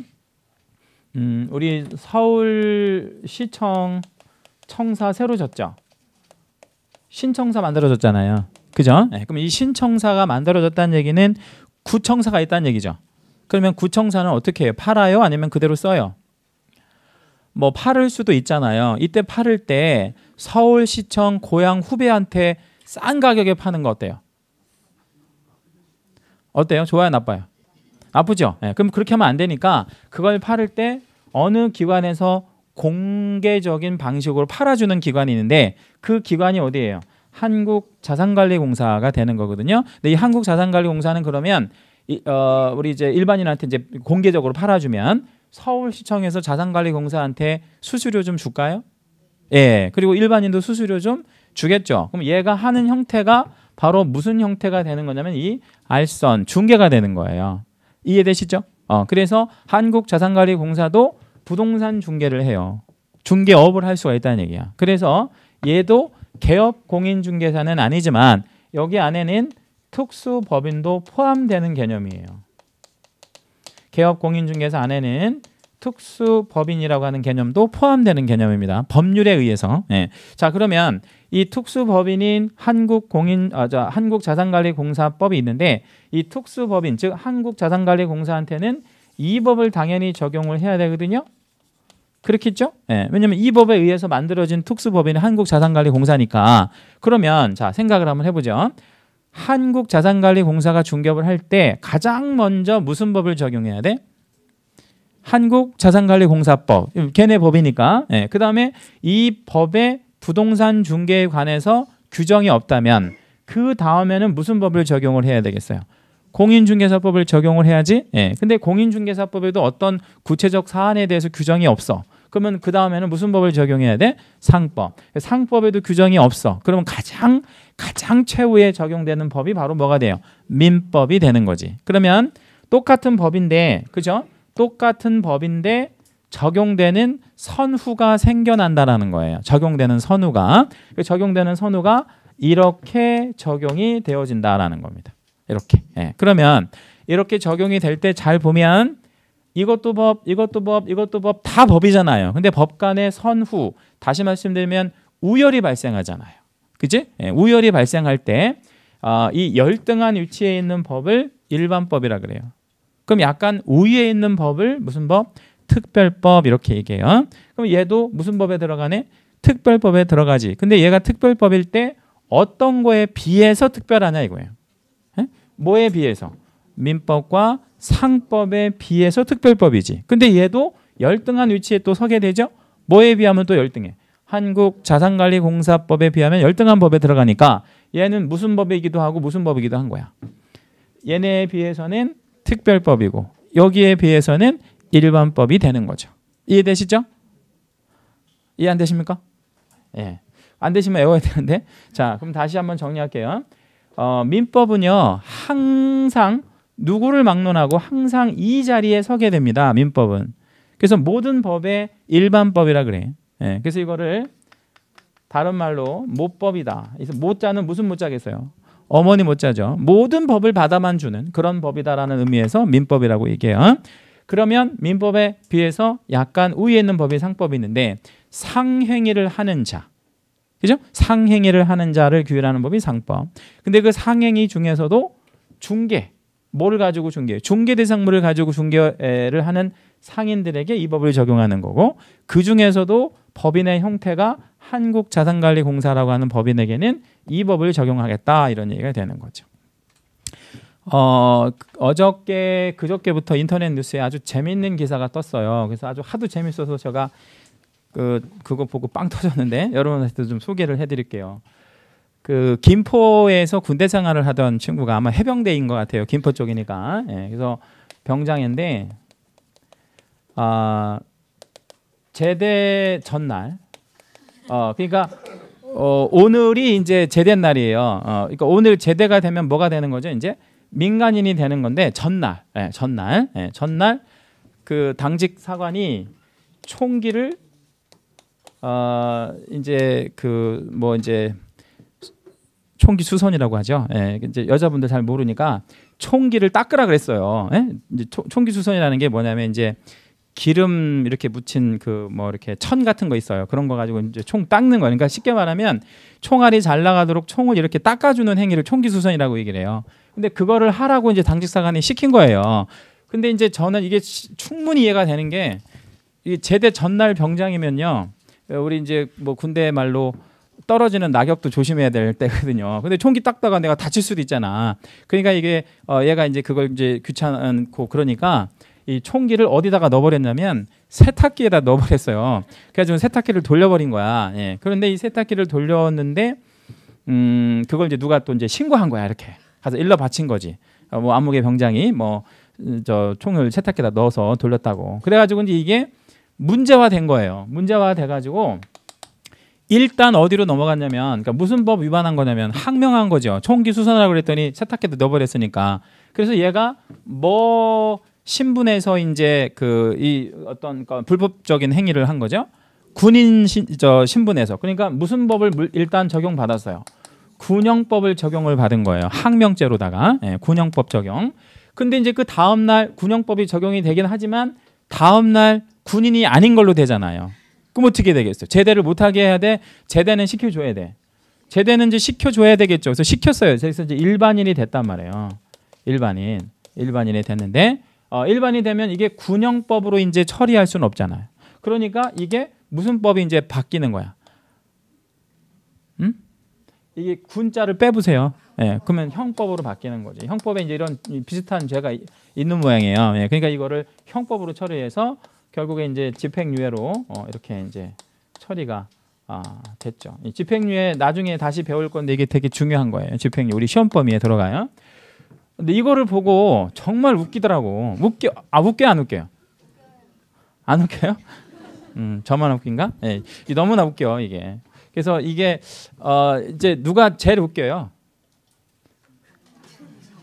음, 우리 서울시청 청사 새로 졌죠. 신청사 만들어졌잖아요. 그죠? 네, 그럼 이 신청사가 만들어졌다는 얘기는 구청사가 있다는 얘기죠. 그러면 구청사는 어떻게 해요? 팔아요? 아니면 그대로 써요? 뭐 팔을 수도 있잖아요. 이때 팔을 때 서울시청 고향 후배한테 싼 가격에 파는 거 어때요? 어때요? 좋아요? 나빠요? 아프죠. 예, 그럼 그렇게 하면 안 되니까 그걸 팔을 때 어느 기관에서 공개적인 방식으로 팔아주는 기관이 있는데 그 기관이 어디예요? 한국자산관리공사가 되는 거거든요. 근데 이 한국자산관리공사는 그러면 이, 어, 우리 이제 일반인한테 이제 공개적으로 팔아주면 서울시청에서 자산관리공사한테 수수료 좀 줄까요? 예. 그리고 일반인도 수수료 좀 주겠죠. 그럼 얘가 하는 형태가 바로 무슨 형태가 되는 거냐면 이 알선 중개가 되는 거예요. 이해되시죠? 어, 그래서 한국자산관리공사도 부동산 중개를 해요. 중개업을 할 수가 있다는 얘기야. 그래서 얘도 개업 공인중개사는 아니지만 여기 안에는 특수법인도 포함되는 개념이에요. 개업 공인중개사 안에는 특수법인이라고 하는 개념도 포함되는 개념입니다. 법률에 의해서. 예. 자 그러면 이 특수법인인 한국공인 아, 저, 한국자산관리공사법이 있는데 이 특수법인 즉 한국자산관리공사한테는 이 법을 당연히 적용을 해야 되거든요. 그렇겠죠? 예. 왜냐면 이 법에 의해서 만들어진 특수법인 한국자산관리공사니까 그러면 자 생각을 한번 해보죠. 한국자산관리공사가 중개업을 할 때 가장 먼저 무슨 법을 적용해야 돼? 한국자산관리공사법 걔네 법이니까 예, 그 다음에 이 법에 부동산 중개에 관해서 규정이 없다면 그 다음에는 무슨 법을 적용을 해야 되겠어요? 공인중개사법을 적용을 해야지. 예. 근데 공인중개사법에도 어떤 구체적 사안에 대해서 규정이 없어. 그러면 그 다음에는 무슨 법을 적용해야 돼? 상법. 상법에도 규정이 없어. 그러면 가장 가장 최후에 적용되는 법이 바로 뭐가 돼요? 민법이 되는 거지. 그러면 똑같은 법인데, 그죠? 똑같은 법인데 적용되는 선후가 생겨난다라는 거예요. 적용되는 선후가 그 적용되는 선후가 이렇게 적용이 되어진다라는 겁니다. 이렇게. 예. 그러면 이렇게 적용이 될 때 잘 보면 이것도 법, 이것도 법, 이것도 법 다 법이잖아요. 근데 법 간의 선후 다시 말씀드리면 우열이 발생하잖아요. 그지? 예, 우열이 발생할 때이 아, 어, 열등한 위치에 있는 법을 일반법이라 그래요. 그럼 약간 우위에 있는 법을 무슨 법? 특별법 이렇게 얘기해요. 그럼 얘도 무슨 법에 들어가네? 특별법에 들어가지. 근데 얘가 특별법일 때 어떤 거에 비해서 특별하냐 이거예요. 에? 예? 뭐에 비해서? 민법과 상법에 비해서 특별법이지. 근데 얘도 열등한 위치에 또 서게 되죠. 뭐에 비하면 또 열등해. 한국자산관리공사법에 비하면 열등한 법에 들어가니까 얘는 무슨 법이기도 하고 무슨 법이기도 한 거야. 얘네에 비해서는 특별법이고 여기에 비해서는 일반법이 되는 거죠. 이해되시죠? 이해 안 되십니까? 예. 안 되시면 외워야 되는데. (laughs) 자, 그럼 다시 한번 정리할게요. 어, 민법은요. 항상 누구를 막론하고 항상 이 자리에 서게 됩니다. 민법은. 그래서 모든 법의 일반법이라 그래. 예. 그래서 이거를 다른 말로 모법이다. 그래서 모자는 무슨 모자겠어요? 어머니 못자죠. 모든 법을 받아만 주는 그런 법이다라는 의미에서 민법이라고 얘기해요. 그러면 민법에 비해서 약간 우위에 있는 법이 상법이 있는데 상행위를 하는 자. 그죠? 상행위를 하는 자를 규율하는 법이 상법. 근데 그 상행위 중에서도 중개 뭐를 가지고 중개중개 대상물을 가지고 중개를 하는 상인들에게 이 법을 적용하는 거고 그 중에서도 법인의 형태가 한국자산관리공사라고 하는 법인에게는 이 법을 적용하겠다 이런 얘기가 되는 거죠. 어, 어저께 그저께부터 인터넷 뉴스에 아주 재밌는 기사가 떴어요. 그래서 아주 하도 재밌어서 제가 그 그거 보고 빵 터졌는데 여러분한테 좀 소개를 해드릴게요. 그 김포에서 군대 생활을 하던 친구가 아마 해병대인 것 같아요. 김포 쪽이니까. 예, 그래서 병장인데 아 제대 전날 어, 그러니까 어, 오늘이 이제 제대 날이에요. 어, 그러니까 오늘 제대가 되면 뭐가 되는 거죠? 이제 민간인이 되는 건데 전날, 예, 전날, 예, 전날 그 당직 사관이 총기를 어, 이제 그 뭐 이제 총기 수선이라고 하죠. 예, 이제 여자분들 잘 모르니까 총기를 닦으라 그랬어요. 예? 이제 초, 총기 수선이라는 게 뭐냐면 이제 기름 이렇게 묻힌 그 뭐 이렇게 천 같은 거 있어요. 그런 거 가지고 이제 총 닦는 거. 그러니까 쉽게 말하면 총알이 잘 나가도록 총을 이렇게 닦아주는 행위를 총기수선이라고 얘기를 해요. 근데 그거를 하라고 이제 당직사관이 시킨 거예요. 근데 이제 저는 이게 충분히 이해가 되는 게 제대 전날 병장이면요. 어, 우리 이제 뭐 군대 말로 떨어지는 낙엽도 조심해야 될 때거든요. 근데 총기 닦다가 내가 다칠 수도 있잖아. 그러니까 이게 어 얘가 이제 그걸 이제 귀찮고 그러니까 이 총기를 어디다가 넣어버렸냐면 세탁기에다 넣어버렸어요. 그래가지고 세탁기를 돌려버린 거야. 예. 그런데 이 세탁기를 돌렸는데 음 그걸 이제 누가 또 이제 신고한 거야 이렇게. 가서 일러 바친 거지. 어, 뭐 암흑의 병장이 뭐저 음, 총을 세탁기에다 넣어서 돌렸다고. 그래가지고 이제 이게 문제화된 거예요. 문제화돼가지고 일단 어디로 넘어갔냐면 그러니까 무슨 법 위반한 거냐면 항명한 거죠. 총기 수선하라고 그랬더니 세탁기도 넣어버렸으니까. 그래서 얘가 뭐 신분에서 이제 그 이 어떤 그러니까 불법적인 행위를 한 거죠. 군인 신, 저 신분에서 그러니까 무슨 법을 일단 적용 받았어요. 군영법을 적용을 받은 거예요. 항명죄로다가 예, 군영법 적용. 근데 이제 그 다음 날 군영법이 적용이 되긴 하지만 다음 날 군인이 아닌 걸로 되잖아요. 그럼 어떻게 되겠어요? 제대를 못하게 해야 돼. 제대는 시켜줘야 돼. 제대는 이제 시켜줘야 되겠죠. 그래서 시켰어요. 그래서 이제 일반인이 됐단 말이에요. 일반인, 일반인이 됐는데 어, 일반이 되면 이게 군형법으로 이제 처리할 수는 없잖아요. 그러니까 이게 무슨 법이 이제 바뀌는 거야. 음? 이게 군자를 빼보세요. 예, 그러면 형법으로 바뀌는 거지. 형법에 이제 이런 비슷한 죄가 있는 모양이에요. 예, 그러니까 이거를 형법으로 처리해서 결국에 이제 집행유예로 어, 이렇게 이제 처리가 아, 됐죠. 집행유예 나중에 다시 배울 건데 이게 되게 중요한 거예요. 집행유예 우리 시험 범위에 들어가요. 근데 이거를 보고 정말 웃기더라고. 웃겨 아 웃겨 안 웃겨요? 안 웃겨요? 음 저만 웃긴가? 예, 네, 너무나 웃겨 이게. 그래서 이게 어 이제 누가 제일 웃겨요?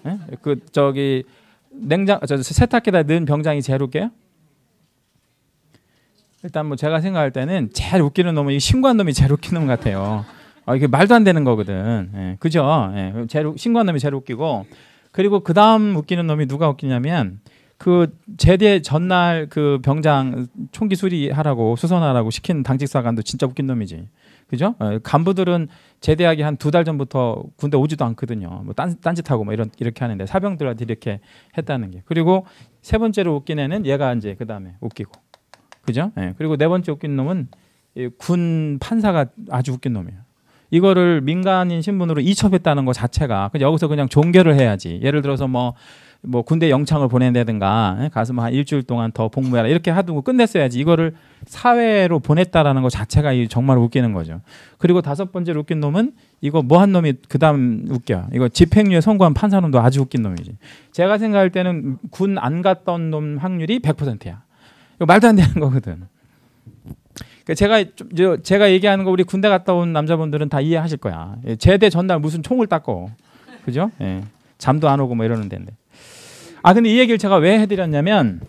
네? 그 저기 냉장 저 세탁기에다 넣은 병장이 제일 웃겨요? 일단 뭐 제가 생각할 때는 제일 웃기는 놈은 이 신고한 놈이 제일 웃기는 놈 같아요. 아 이게 말도 안 되는 거거든. 예, 그죠? 예, 제일 신고한 놈이 제일 웃기고 그리고 그 다음 웃기는 놈이 누가 웃기냐면 그 제대 전날 그 병장 총기 수리하라고 수선하라고 시킨 당직사관도 진짜 웃긴 놈이지. 그죠? 어, 간부들은 제대하기 한 두 달 전부터 군대 오지도 않거든요. 뭐 딴, 딴짓하고 뭐 이런 이렇게 하는데 사병들한테 이렇게 했다는 게. 그리고 세 번째로 웃긴 애는 얘가 이제 그 다음에 웃기고. 그죠? 예. 그리고 네 번째 웃긴 놈은 군 판사가 아주 웃긴 놈이에요. 이거를 민간인 신분으로 이첩했다는 것 자체가 그 여기서 그냥 종결을 해야지. 예를 들어서 뭐뭐 뭐 군대 영창을 보낸다든가 예, 가서 뭐한 일주일 동안 더 복무해라 이렇게 하두고 끝냈어야지 이거를 사회로 보냈다라는 것 자체가 정말 웃기는 거죠. 그리고 다섯 번째로 웃긴 놈은 이거 뭐 한 놈이 그다음 웃겨. 이거 집행유예 선고한 판사놈도 아주 웃긴 놈이지. 제가 생각할 때는 군 안 갔던 놈 확률이 100%야. 이거 말도 안 되는 거거든. 그러니까 제가 저, 제가 얘기하는 거 우리 군대 갔다 온 남자분들은 다 이해하실 거야. 예, 제대 전날 무슨 총을 닦고 그죠? 예. 잠도 안 오고 뭐 이러는 데인데. 아 근데 이 얘기를 제가 왜 해드렸냐면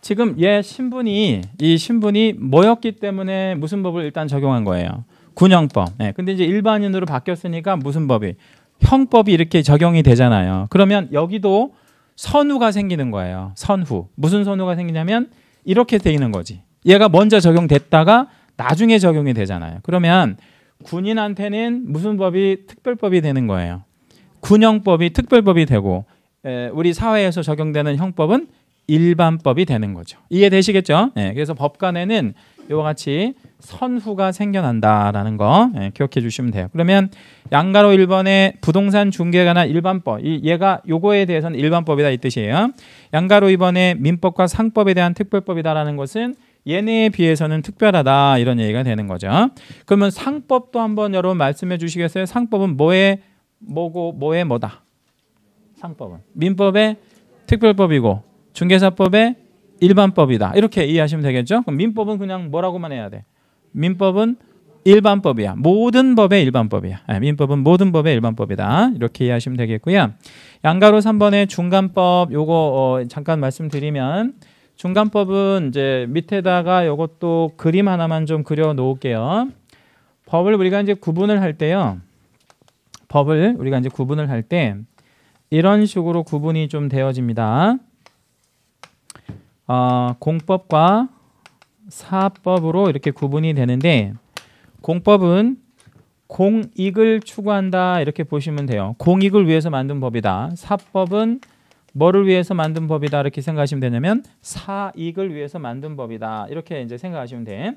지금 얘 신분이 이 신분이 뭐였기 때문에 무슨 법을 일단 적용한 거예요. 군형법. 예. 근데 이제 일반인으로 바뀌었으니까 무슨 법이 형법이 이렇게 적용이 되잖아요. 그러면 여기도 선후가 생기는 거예요. 선후. 무슨 선후가 생기냐면 이렇게 되는 거지. 얘가 먼저 적용됐다가 나중에 적용이 되잖아요. 그러면 군인한테는 무슨 법이 특별법이 되는 거예요. 군형법이 특별법이 되고 우리 사회에서 적용되는 형법은 일반법이 되는 거죠. 이해되시겠죠? 예, 그래서 법관에는 이와 같이 선후가 생겨난다라는 거 예, 기억해 주시면 돼요. 그러면 양가로 1번의 부동산 중개에 관한 일반법, 이, 얘가 요거에 대해서는 일반법이다 이 뜻이에요. 양가로 2번의 민법과 상법에 대한 특별법이다라는 것은 얘네에 비해서는 특별하다 이런 얘기가 되는 거죠. 그러면 상법도 한번 여러분 말씀해 주시겠어요? 상법은 뭐에 뭐고 뭐에 뭐다. 상법은 민법의 특별법이고 중개사법의 일반법이다. 이렇게 이해하시면 되겠죠? 그럼 민법은 그냥 뭐라고만 해야 돼. 민법은 일반법이야. 모든 법의 일반법이야. 네, 민법은 모든 법의 일반법이다. 이렇게 이해하시면 되겠고요. 양가로 3번의 중간법 요거 어, 잠깐 말씀드리면 중간법은 이제 밑에다가 이것도 그림 하나만 좀 그려 놓을게요. 법을 우리가 이제 구분을 할 때요. 법을 우리가 이제 구분을 할 때 이런 식으로 구분이 좀 되어집니다. 어, 공법과 사법으로 이렇게 구분이 되는데 공법은 공익을 추구한다 이렇게 보시면 돼요. 공익을 위해서 만든 법이다. 사법은 뭐를 위해서 만든 법이다 이렇게 생각하시면 되냐면 사익을 위해서 만든 법이다 이렇게 이제 생각하시면 돼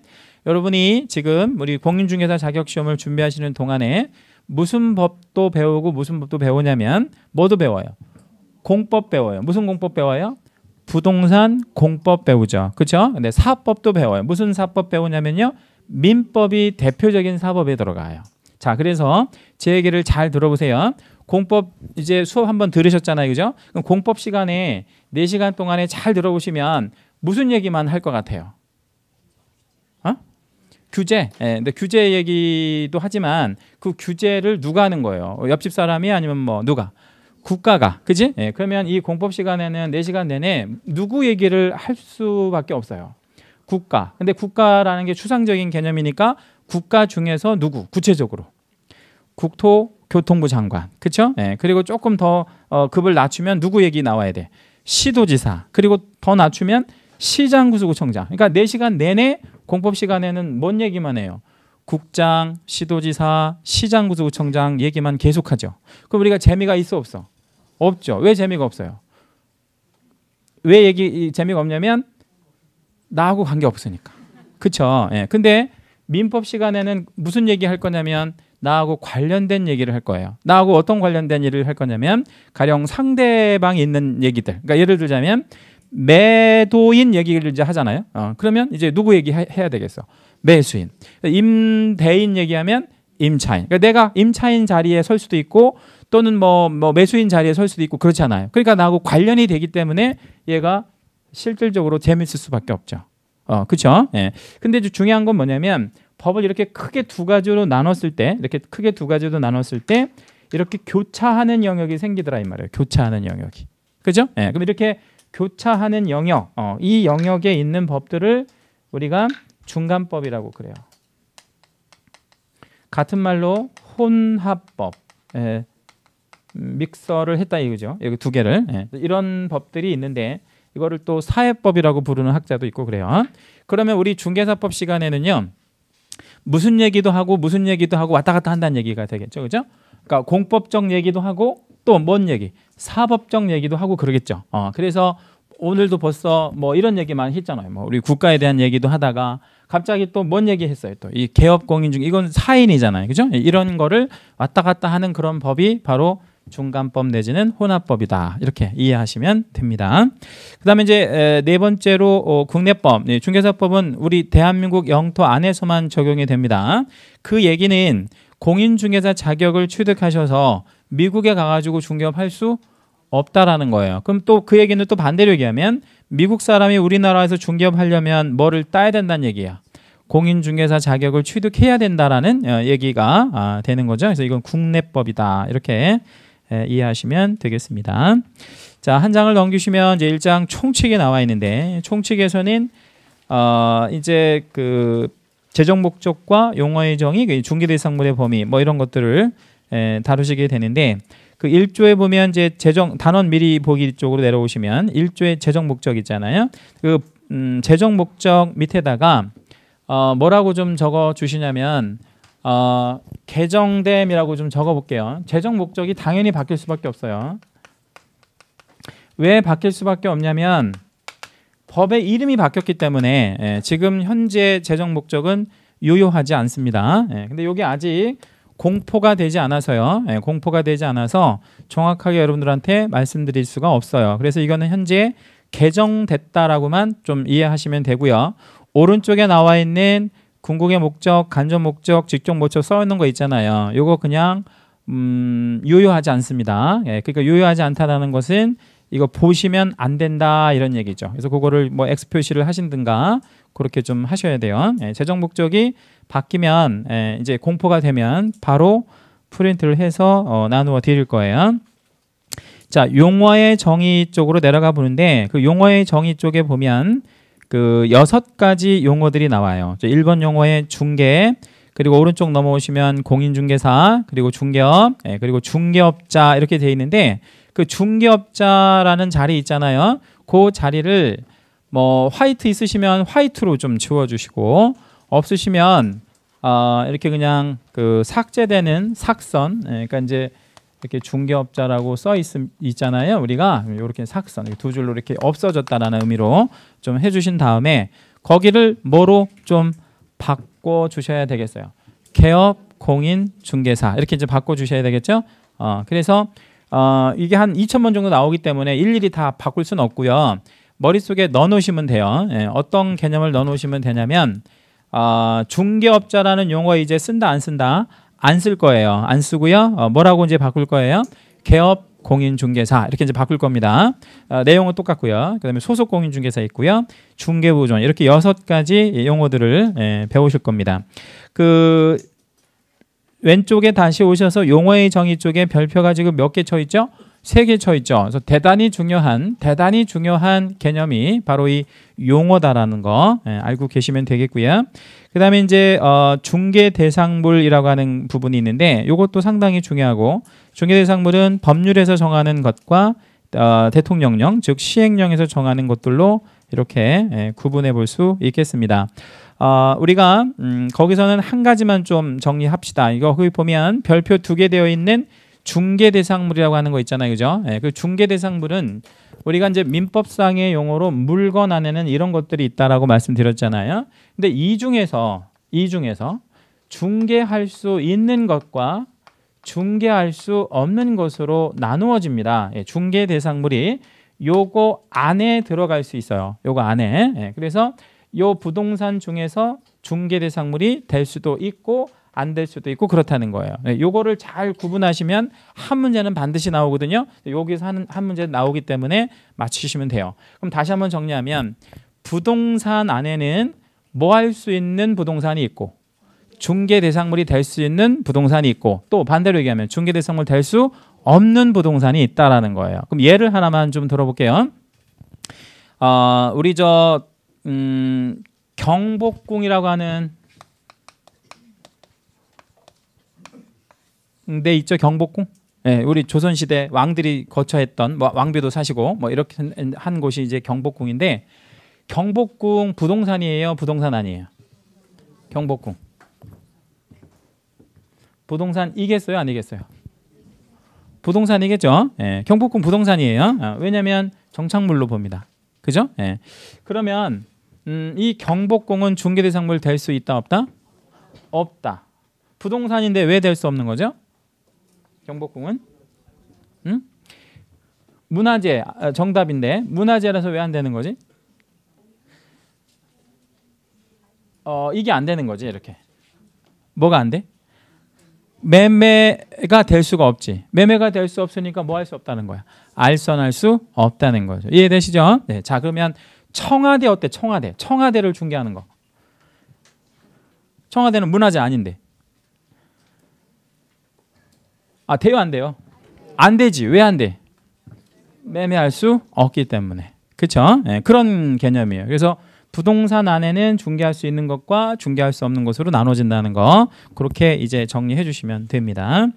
여러분이 지금 우리 공인중개사 자격시험을 준비하시는 동안에 무슨 법도 배우고 무슨 법도 배우냐면 뭐도 배워요 공법 배워요 무슨 공법 배워요 부동산 공법 배우죠 그렇죠 근데 사법도 배워요 무슨 사법 배우냐면요 민법이 대표적인 사법에 들어가요 자 그래서 제 얘기를 잘 들어보세요 공법 이제 수업 한 번 들으셨잖아요. 그죠? 그럼 공법 시간에 4시간 동안에 잘 들어보시면 무슨 얘기만 할 것 같아요? 어? 규제. 예, 근데 규제 얘기도 하지만 그 규제를 누가 하는 거예요? 옆집 사람이 아니면 뭐 누가? 국가가. 그지? 예, 그러면 이 공법 시간에는 4시간 내내 누구 얘기를 할 수밖에 없어요. 국가. 근데 국가라는 게 추상적인 개념이니까 국가 중에서 누구? 구체적으로. 국토, 교통부 장관. 그렇 예. 그리고 조금 더 어, 급을 낮추면 누구 얘기 나와야 돼? 시도지사. 그리고 더 낮추면 시장 구수구청장. 그러니까 4시간 내내 공법 시간에는 뭔 얘기만 해요? 국장, 시도지사, 시장 구수구청장 얘기만 계속하죠. 그럼 우리가 재미가 있어 없어? 없죠. 왜 재미가 없어요? 왜 얘기 재미가 없냐면 나하고 관계 없으니까. 그렇죠. 예. 근데 민법 시간에는 무슨 얘기 할 거냐면 나하고 관련된 얘기를 할 거예요. 나하고 어떤 관련된 일을 할 거냐면 가령 상대방이 있는 얘기들. 그러니까 예를 들자면 매도인 얘기를 이제 하잖아요. 어, 그러면 이제 누구 얘기해야 되겠어? 매수인. 그러니까 임대인 얘기하면 임차인. 그러니까 내가 임차인 자리에 설 수도 있고 또는 뭐, 뭐 매수인 자리에 설 수도 있고 그렇잖아요. 그러니까 나하고 관련이 되기 때문에 얘가 실질적으로 재밌을 수밖에 없죠. 어, 그렇죠? 예. 근데 중요한 건 뭐냐면 법을 이렇게 크게 두 가지로 나눴을 때 이렇게 크게 두 가지로 나눴을 때 이렇게 교차하는 영역이 생기더라 이 말이에요. 교차하는 영역이. 그죠? 예. 네, 그럼 이렇게 교차하는 영역, 어, 이 영역에 있는 법들을 우리가 중간법이라고 그래요. 같은 말로 혼합법, 예, 믹서를 했다 이거죠. 여기 두 개를 예, 이런 법들이 있는데 이거를 또 사회법이라고 부르는 학자도 있고 그래요. 그러면 우리 중개사법 시간에는요. 무슨 얘기도 하고 무슨 얘기도 하고 왔다 갔다 한다는 얘기가 되겠죠. 그죠? 그러니까 공법적 얘기도 하고 또 뭔 얘기? 사법적 얘기도 하고 그러겠죠. 어, 그래서 오늘도 벌써 뭐 이런 얘기만 했잖아요. 뭐 우리 국가에 대한 얘기도 하다가 갑자기 또 뭔 얘기 했어요. 또 이 개업 공인 중 이건 사인이잖아요. 그죠? 이런 거를 왔다 갔다 하는 그런 법이 바로 중간법 내지는 혼합법이다 이렇게 이해하시면 됩니다. 그다음에 이제 네 번째로 어, 국내법 네, 중개사법은 우리 대한민국 영토 안에서만 적용이 됩니다. 그 얘기는 공인중개사 자격을 취득하셔서 미국에 가가지고 중개업할 수 없다라는 거예요. 그럼 또 그 얘기는 또 반대로 얘기하면 미국 사람이 우리나라에서 중개업 하려면 뭐를 따야 된다는 얘기야. 공인중개사 자격을 취득해야 된다라는 어, 얘기가 아, 되는 거죠. 그래서 이건 국내법이다 이렇게 예, 이해하시면 되겠습니다. 자, 한 장을 넘기시면 이제 1장 총칙에 나와 있는데 총칙에서는 어, 이제 그 재정 목적과 용어의 정의, 그 중기대상물의 범위 뭐 이런 것들을 에, 예, 다루시게 되는데 그 1조에 보면 이제 재정 단원 미리 보기 쪽으로 내려오시면 1조의 재정 목적 있잖아요. 그 음, 재정 목적 밑에다가 어, 뭐라고 좀 적어 주시냐면 어, 개정됨이라고 좀 적어볼게요. 재정 목적이 당연히 바뀔 수밖에 없어요. 왜 바뀔 수밖에 없냐면 법의 이름이 바뀌었기 때문에 예, 지금 현재 재정 목적은 유효하지 않습니다. 예, 근데 이게 아직 공포가 되지 않아서요. 예, 공포가 되지 않아서 정확하게 여러분들한테 말씀드릴 수가 없어요. 그래서 이거는 현재 개정됐다라고만 좀 이해하시면 되고요. 오른쪽에 나와 있는 궁극의 목적, 간접 목적, 직종 목적 써 있는 거 있잖아요. 요거 그냥 음, 유효하지 않습니다. 예, 그러니까 유효하지 않다라는 것은 이거 보시면 안 된다 이런 얘기죠. 그래서 그거를 뭐 X 표시를 하신든가 그렇게 좀 하셔야 돼요. 예, 재정 목적이 바뀌면 예, 이제 공포가 되면 바로 프린트를 해서 어, 나누어 드릴 거예요. 자, 용어의 정의 쪽으로 내려가 보는데 그 용어의 정의 쪽에 보면 그 여섯 가지 용어들이 나와요. 1번 용어의 중개, 그리고 오른쪽 넘어오시면 공인중개사, 그리고 중개업, 예, 그리고 중개업자 이렇게 돼 있는데 그 중개업자라는 자리 있잖아요. 그 자리를 뭐 화이트 있으시면 화이트로 좀 지워주시고 없으시면 어, 이렇게 그냥 그 삭제되는 삭선, 예, 그러니까 이제 이렇게 중개업자라고 써 있, 있잖아요. 우리가 이렇게 삭선 두 줄로 이렇게 없어졌다라는 의미로 좀 해주신 다음에 거기를 뭐로 좀 바꿔 주셔야 되겠어요. 개업 공인 중개사 이렇게 이제 바꿔 주셔야 되겠죠. 어, 그래서 어, 이게 한 2천번 정도 나오기 때문에 일일이 다 바꿀 수는 없고요. 머릿속에 넣어놓으시면 돼요. 예, 어떤 개념을 넣어놓으시면 되냐면 어, 중개업자라는 용어 이제 쓴다 안 쓴다 안쓸 거예요. 안 쓰고요. 어, 뭐라고 이제 바꿀 거예요? 개업 공인중개사 이렇게 이제 바꿀 겁니다. 어, 내용은 똑같고요. 그다음에 소속 공인중개사 있고요. 중개보존 이렇게 여섯 가지 용어들을 예, 배우실 겁니다. 그 왼쪽에 다시 오셔서 용어의 정의 쪽에 별표가 지금 몇 개 쳐 있죠? 세 개 쳐 있죠. 그래서 대단히 중요한 대단히 중요한 개념이 바로 이 용어다라는 거 예, 알고 계시면 되겠고요. 그 다음에 이제 어, 중개 대상물이라고 하는 부분이 있는데 이것도 상당히 중요하고 중개 대상물은 법률에서 정하는 것과 어, 대통령령 즉 시행령에서 정하는 것들로 이렇게 예, 구분해 볼 수 있겠습니다. 어, 우리가 음, 거기서는 한 가지만 좀 정리합시다. 이거 거기 보면 별표 두 개 되어 있는 중개 대상물이라고 하는 거 있잖아요, 그죠? 예, 그 중개 대상물은 우리가 이제 민법상의 용어로 물건 안에는 이런 것들이 있다라고 말씀드렸잖아요. 근데 이 중에서 이 중에서 중개할 수 있는 것과 중개할 수 없는 것으로 나누어집니다. 예, 중개 대상물이 요거 안에 들어갈 수 있어요. 요거 안에. 예, 그래서 요 부동산 중에서 중개 대상물이 될 수도 있고 안될 수도 있고 그렇다는 거예요. 네, 요거를 잘 구분하시면 한 문제는 반드시 나오거든요. 여기서 한, 한 문제 나오기 때문에 맞추시면 돼요. 그럼 다시 한번 정리하면 부동산 안에는 뭐 할 수 있는 부동산이 있고 중개 대상물이 될 수 있는 부동산이 있고 또 반대로 얘기하면 중개 대상물 될 수 없는 부동산이 있다라는 거예요. 그럼 예를 하나만 좀 들어볼게요. 어, 우리 저 음, 경복궁이라고 하는 네 있죠 경복궁. 예, 우리 조선 시대 왕들이 거처했던 뭐 왕비도 사시고 뭐 이렇게 한, 곳이 이제 경복궁인데 경복궁 부동산이에요, 부동산 아니에요? 경복궁. 부동산이겠어요, 아니겠어요? 부동산이겠죠. 예, 경복궁 부동산이에요. 아, 왜냐하면 정착물로 봅니다. 그죠? 예. 그러면 음, 이 경복궁은 중개대상물 될 수 있다 없다? 없다. 부동산인데 왜 될 수 없는 거죠? 경복궁은 응? 문화재 아, 정답인데 문화재라서 왜 안 되는 거지? 어 이게 안 되는 거지 이렇게 뭐가 안 돼? 매매가 될 수가 없지. 매매가 될 수 없으니까 뭐 할 수 없다는 거야. 알선할 수 없다는 거죠. 이해되시죠? 네. 자 그러면 청와대 어때? 청와대. 청와대를 중개하는 거. 청와대는 문화재 아닌데. 아 돼요 안 돼요? 안 되지 왜 안 돼? 매매할 수 없기 때문에 그렇죠? 네, 그런 개념이에요. 그래서 부동산 안에는 중개할 수 있는 것과 중개할 수 없는 것으로 나눠진다는 거 그렇게 이제 정리해 주시면 됩니다.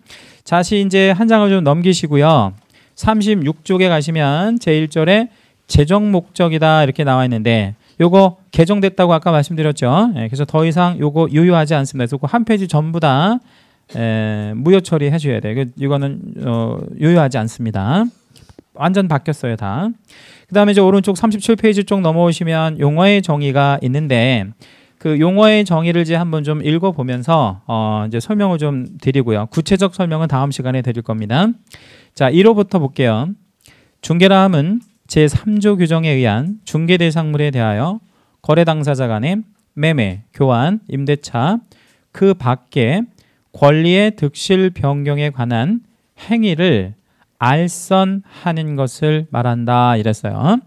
다시 이제 한 장을 좀 넘기시고요. 36쪽에 가시면 제1절에 재정 목적이다 이렇게 나와 있는데 요거 개정됐다고 아까 말씀드렸죠. 예, 그래서 더 이상 요거 유효하지 않습니다. 그래서 그 한 페이지 전부 다 에, 예, 무효 처리해 줘야 돼. 그, 이거는 어, 유효하지 않습니다. 완전 바뀌었어요 다. 그 다음에 이제 오른쪽 37페이지 쪽 넘어오시면 용어의 정의가 있는데 그 용어의 정의를 이제 한번 좀 읽어보면서 어 이제 설명을 좀 드리고요. 구체적 설명은 다음 시간에 드릴 겁니다. 자 1호부터 볼게요. 중개라함은 제3조 규정에 의한 중개 대상물에 대하여 거래 당사자 간의 매매, 교환, 임대차 그 밖에 권리의 득실 변경에 관한 행위를 알선하는 것을 말한다 이랬어요.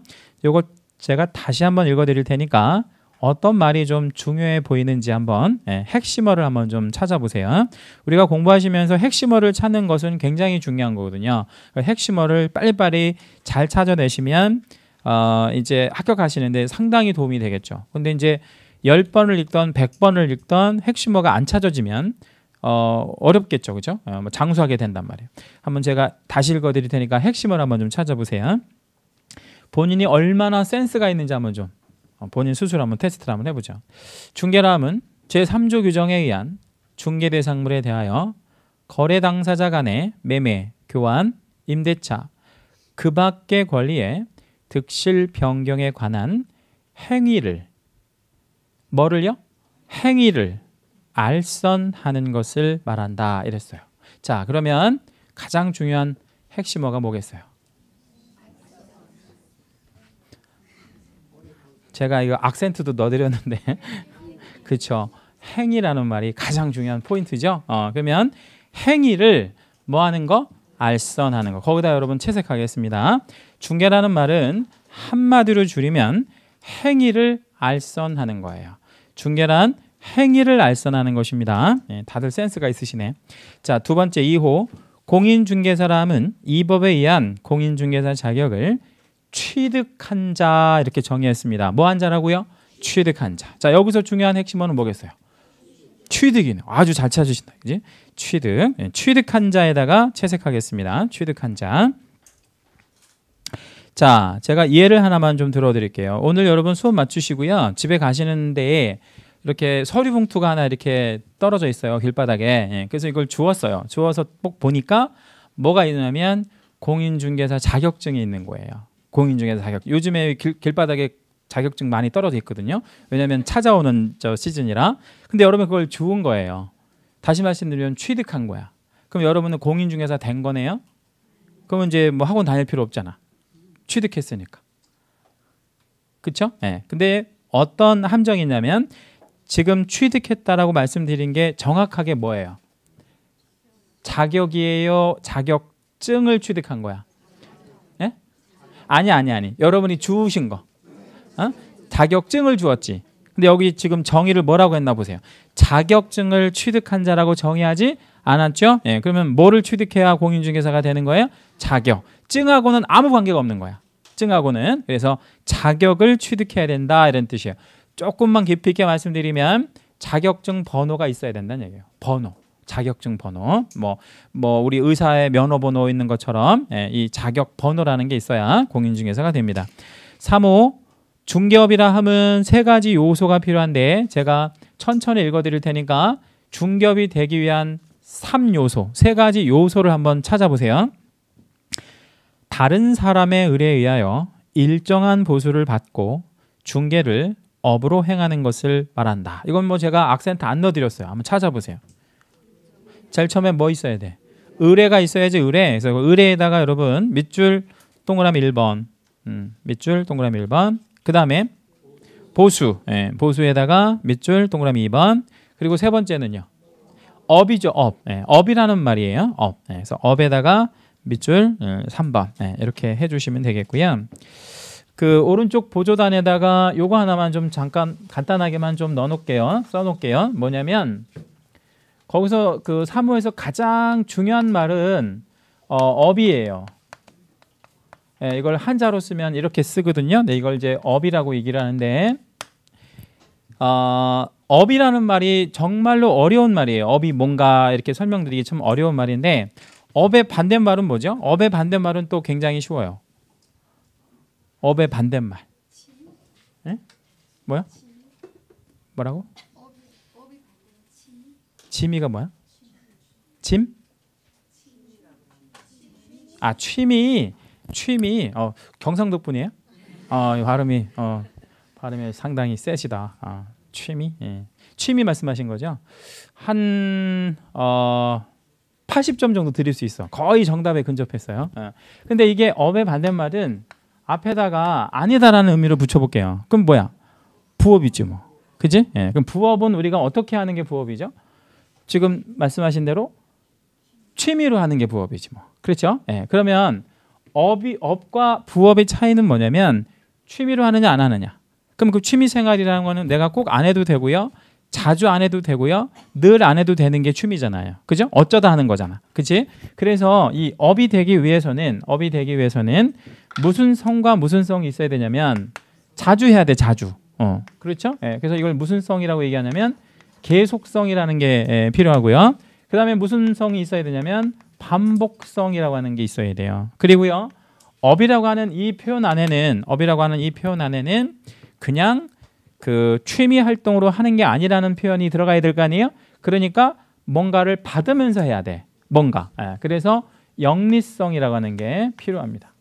이거 제가 다시 한번 읽어드릴 테니까 어떤 말이 좀 중요해 보이는지 한번 예, 핵심어를 한번 좀 찾아보세요. 우리가 공부하시면서 핵심어를 찾는 것은 굉장히 중요한 거거든요. 그러니까 핵심어를 빨리빨리 잘 찾아내시면 어 이제 합격하시는데 상당히 도움이 되겠죠. 근데 이제 10번을 읽던 100번을 읽던 핵심어가 안 찾아지면 어, 어렵겠죠, 그죠? 어, 뭐 장수하게 된단 말이에요. 한번 제가 다시 읽어드릴 테니까 핵심을 한번 좀 찾아보세요. 본인이 얼마나 센스가 있는지 한번 좀 어, 본인 스스로 한번 테스트를 한번 해보죠. 중개람은 제3조 규정에 의한 중개대상물에 대하여 거래 당사자 간의 매매, 교환, 임대차, 그 밖의 권리의 득실 변경에 관한 행위를 뭐를요? 행위를 알선하는 것을 말한다 이랬어요. 자, 그러면 가장 중요한 핵심어가 뭐겠어요? 제가 이거 악센트도 넣어드렸는데 (laughs) 그쵸 행위라는 말이 가장 중요한 포인트죠 어, 그러면 행위를 뭐 하는 거? 알선하는 거 거기다 여러분 채색하겠습니다 중계라는 말은 한마디로 줄이면 행위를 알선하는 거예요 중계란 행위를 알선하는 것입니다. 예, 다들 센스가 있으시네. 자, 두 번째 2호 공인중개사람은 이 법에 의한 공인중개사 자격을 취득한 자 이렇게 정의했습니다. 뭐 한 자라고요? 취득한 자. 자, 여기서 중요한 핵심어는 뭐겠어요? 취득이네. 아주 잘 찾으신다. 그지? 취득. 예, 취득한 자에다가 채색하겠습니다. 취득한 자. 자, 제가 예를 하나만 좀 들어드릴게요. 오늘 여러분 수업 맞추시고요. 집에 가시는데 이렇게 서류 봉투가 하나 이렇게 떨어져 있어요 길바닥에 예, 그래서 이걸 주웠어요 주워서 꼭 보니까 뭐가 있냐면 공인중개사 자격증이 있는 거예요 공인중개사 자격 요즘에 길, 길바닥에 자격증 많이 떨어져 있거든요 왜냐하면 찾아오는 저 시즌이라 근데 여러분 그걸 주운 거예요 다시 말씀드리면 취득한 거야 그럼 여러분은 공인중개사 된 거네요 그러면 이제 뭐 학원 다닐 필요 없잖아 취득했으니까 그쵸 예 근데 어떤 함정이냐면 지금 취득했다라고 말씀드린 게 정확하게 뭐예요? 자격이에요. 자격증을 취득한 거야. 예? 아니 아니 아니. 여러분이 주신 거. 어? 자격증을 주었지. 근데 여기 지금 정의를 뭐라고 했나 보세요. 자격증을 취득한 자라고 정의하지 않았죠? 예, 그러면 뭐를 취득해야 공인중개사가 되는 거예요? 자격. 증하고는 아무 관계가 없는 거야. 증하고는. 그래서 자격을 취득해야 된다 이런 뜻이에요. 조금만 깊이 있게 말씀드리면 자격증 번호가 있어야 된다는 얘기예요. 번호. 자격증 번호 뭐뭐 뭐 우리 의사의 면허번호 있는 것처럼 예, 이 자격 번호라는 게 있어야 공인중개사가 됩니다. 3호 중개업이라 함은 세 가지 요소가 필요한데 제가 천천히 읽어드릴 테니까 중개업이 되기 위한 3요소 세 가지 요소를 한번 찾아보세요. 다른 사람의 의뢰에 의하여 일정한 보수를 받고 중개를 업으로 행하는 것을 말한다. 이건 뭐 제가 악센트 안 넣어드렸어요. 한번 찾아보세요. 제일 처음에 뭐 있어야 돼? 의뢰가 있어야지 의뢰. 그래서 그 의뢰에다가 여러분 밑줄 동그라미 1번, 음, 밑줄 동그라미 1번. 그 다음에 보수, 예, 보수에다가 밑줄 동그라미 2번. 그리고 세 번째는요. 업이죠, 업. 예, 업이라는 말이에요. 업. 예, 그래서 업에다가 밑줄 3번 음, 예, 이렇게 해주시면 되겠고요. 그 오른쪽 보조단에다가 요거 하나만 좀 잠깐 간단하게만 좀 넣어놓을게요. 써놓을게요. 뭐냐면 거기서 그 사무에서 가장 중요한 말은 어, 업이에요. 네, 이걸 한자로 쓰면 이렇게 쓰거든요. 네, 이걸 이제 업이라고 얘기를 하는데 어, 업이라는 말이 정말로 어려운 말이에요. 업이 뭔가 이렇게 설명드리기 참 어려운 말인데 업의 반대말은 뭐죠? 업의 반대말은 또 굉장히 쉬워요. 업의 반대말. 예? 뭐야? 뭐라고? 취미가 뭐야? 짐? 아 취미 취미 어 경상도 분이에요? 어 발음이 어 발음이 상당히 세시다. 아 취미 예. 취미 말씀하신 거죠? 한어 80점 정도 드릴 수 있어. 거의 정답에 근접했어요. 어. 근데 이게 업의 반대말은 앞에다가 아니다라는 의미로 붙여볼게요. 그럼 뭐야? 부업이지 뭐. 그지? 예. 그럼 부업은 우리가 어떻게 하는 게 부업이죠? 지금 말씀하신 대로 취미로 하는 게 부업이지 뭐. 그렇죠? 예. 그러면 업이 업과 부업의 차이는 뭐냐면 취미로 하느냐 안 하느냐. 그럼 그 취미 생활이라는 거는 내가 꼭 안 해도 되고요. 자주 안 해도 되고요. 늘 안 해도 되는 게 춤이잖아요. 그죠? 어쩌다 하는 거잖아. 그치? 그래서 이 업이 되기 위해서는, 업이 되기 위해서는 무슨 성과 무슨 성이 있어야 되냐면 자주 해야 돼, 자주. 어, 그렇죠? 예, 그래서 이걸 무슨 성이라고 얘기하냐면 계속성이라는 게 예, 필요하고요. 그 다음에 무슨 성이 있어야 되냐면 반복성이라고 하는 게 있어야 돼요. 그리고요, 업이라고 하는 이 표현 안에는, 업이라고 하는 이 표현 안에는 그냥 그 취미 활동으로 하는 게 아니라는 표현이 들어가야 될 거 아니에요? 그러니까 뭔가를 받으면서 해야 돼. 뭔가. 예, 그래서 영리성이라고 하는 게 필요합니다.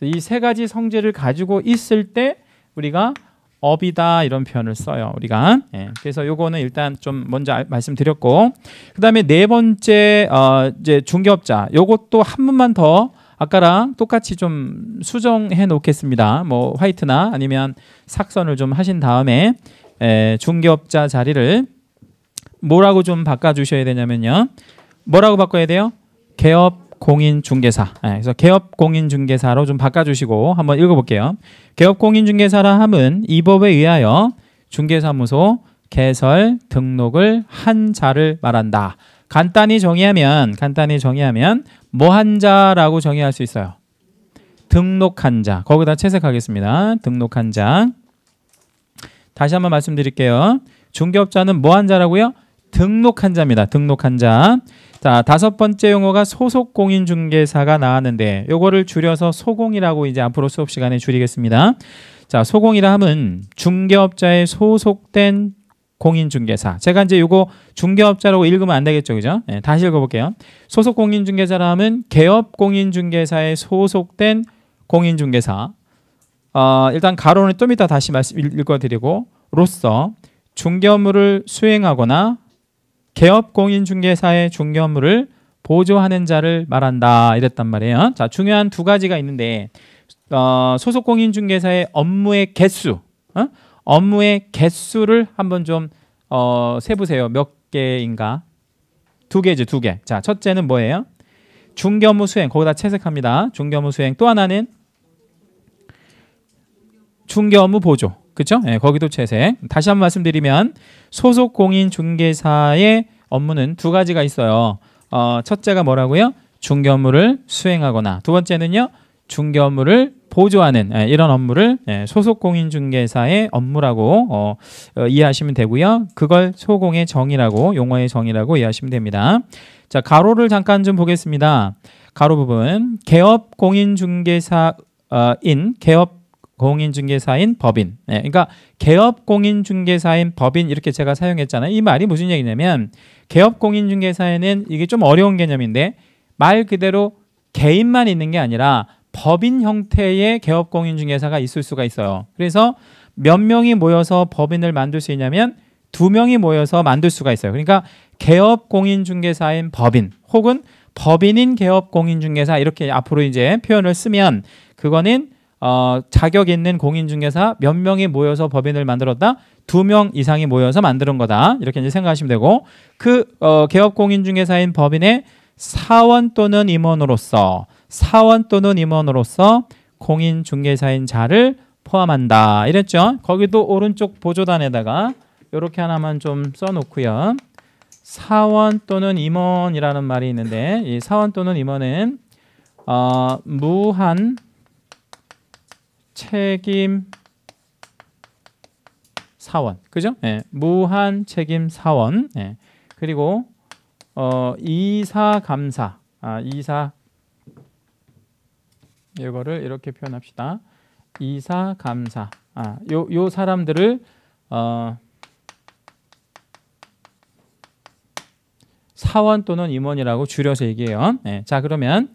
이 세 가지 성질을 가지고 있을 때 우리가 업이다 이런 표현을 써요. 우리가 예, 그래서 요거는 일단 좀 먼저 아, 말씀드렸고 그다음에 네 번째 어, 이제 중개업자 요것도 한 번만 더 아까랑 똑같이 좀 수정해 놓겠습니다. 뭐 화이트나 아니면 삭선을 좀 하신 다음에 에, 중개업자 자리를 뭐라고 좀 바꿔 주셔야 되냐면요. 뭐라고 바꿔야 돼요? 개업 공인 중개사. 네, 그래서 개업 공인 중개사로 좀 바꿔 주시고 한번 읽어 볼게요. 개업 공인 중개사라 함은 이 법에 의하여 중개사무소 개설 등록을 한 자를 말한다. 간단히 정의하면 간단히 정의하면 뭐한 자라고 정의할 수 있어요. 등록한 자. 거기다 채색하겠습니다. 등록한 자. 다시 한번 말씀드릴게요. 중개업자는 뭐한 자라고요? 등록한 자입니다. 등록한 자. 자, 다섯 번째 용어가 소속 공인 중개사가 나왔는데 요거를 줄여서 소공이라고 이제 앞으로 수업 시간에 줄이겠습니다. 자, 소공이라 함은 중개업자에 소속된 공인중개사. 제가 이제 이거 중개업자라고 읽으면 안 되겠죠, 그죠? 네, 다시 읽어볼게요. 소속 공인중개사라면 개업 공인중개사에 소속된 공인중개사. 어, 일단 가로는 좀 이따 다시 말씀 읽어드리고, 로서 중개업무를 수행하거나 개업 공인중개사의 중개업무를 보조하는 자를 말한다 이랬단 말이에요. 자 중요한 두 가지가 있는데 어, 소속 공인중개사의 업무의 개수, 어? 업무의 개수를 한번 좀 어, 세보세요. 몇 개인가? 두 개죠, 두 개. 자, 첫째는 뭐예요? 중견무 수행, 거기다 채색합니다. 중견무 수행. 또 하나는 중견무 보조. 그쵸? 예, 네, 거기도 채색. 다시 한번 말씀드리면 소속 공인 중개사의 업무는 두 가지가 있어요. 어, 첫째가 뭐라고요? 중견무를 수행하거나 두 번째는요. 중개 업무를 보조하는 예, 이런 업무를 예, 소속 공인중개사의 업무라고 어, 어, 이해하시면 되고요. 그걸 소공의 정의라고 용어의 정의라고 이해하시면 됩니다. 자 가로를 잠깐 좀 보겠습니다. 가로 부분 개업 어, 공인중개사인 개업 공인중개사인 법인 네, 그러니까 개업 공인중개사인 법인 이렇게 제가 사용했잖아요. 이 말이 무슨 얘기냐면 개업 공인중개사에는 이게 좀 어려운 개념인데 말 그대로 개인만 있는 게 아니라 법인 형태의 개업공인중개사가 있을 수가 있어요. 그래서 몇 명이 모여서 법인을 만들 수 있냐면 두 명이 모여서 만들 수가 있어요. 그러니까 개업공인중개사인 법인 혹은 법인인 개업공인중개사 이렇게 앞으로 이제 표현을 쓰면 그거는 어, 자격 있는 공인중개사 몇 명이 모여서 법인을 만들었다? 두 명 이상이 모여서 만드는 거다. 이렇게 이제 생각하시면 되고 그 어, 개업공인중개사인 법인의 사원 또는 임원으로서 사원 또는 임원으로서 공인 중개사인 자를 포함한다. 이랬죠? 거기도 오른쪽 보조단에다가 이렇게 하나만 좀 써놓고요. 사원 또는 임원이라는 말이 있는데 이 사원 또는 임원은 어, 무한 책임 사원 그죠? 예, 무한 책임 사원 예, 그리고 어, 이사 감사 아, 이사 이거를 이렇게 표현합시다. 이사 감사. 아, 요, 요 사람들을 어, 사원 또는 임원이라고 줄여서 얘기해요. 네, 자 그러면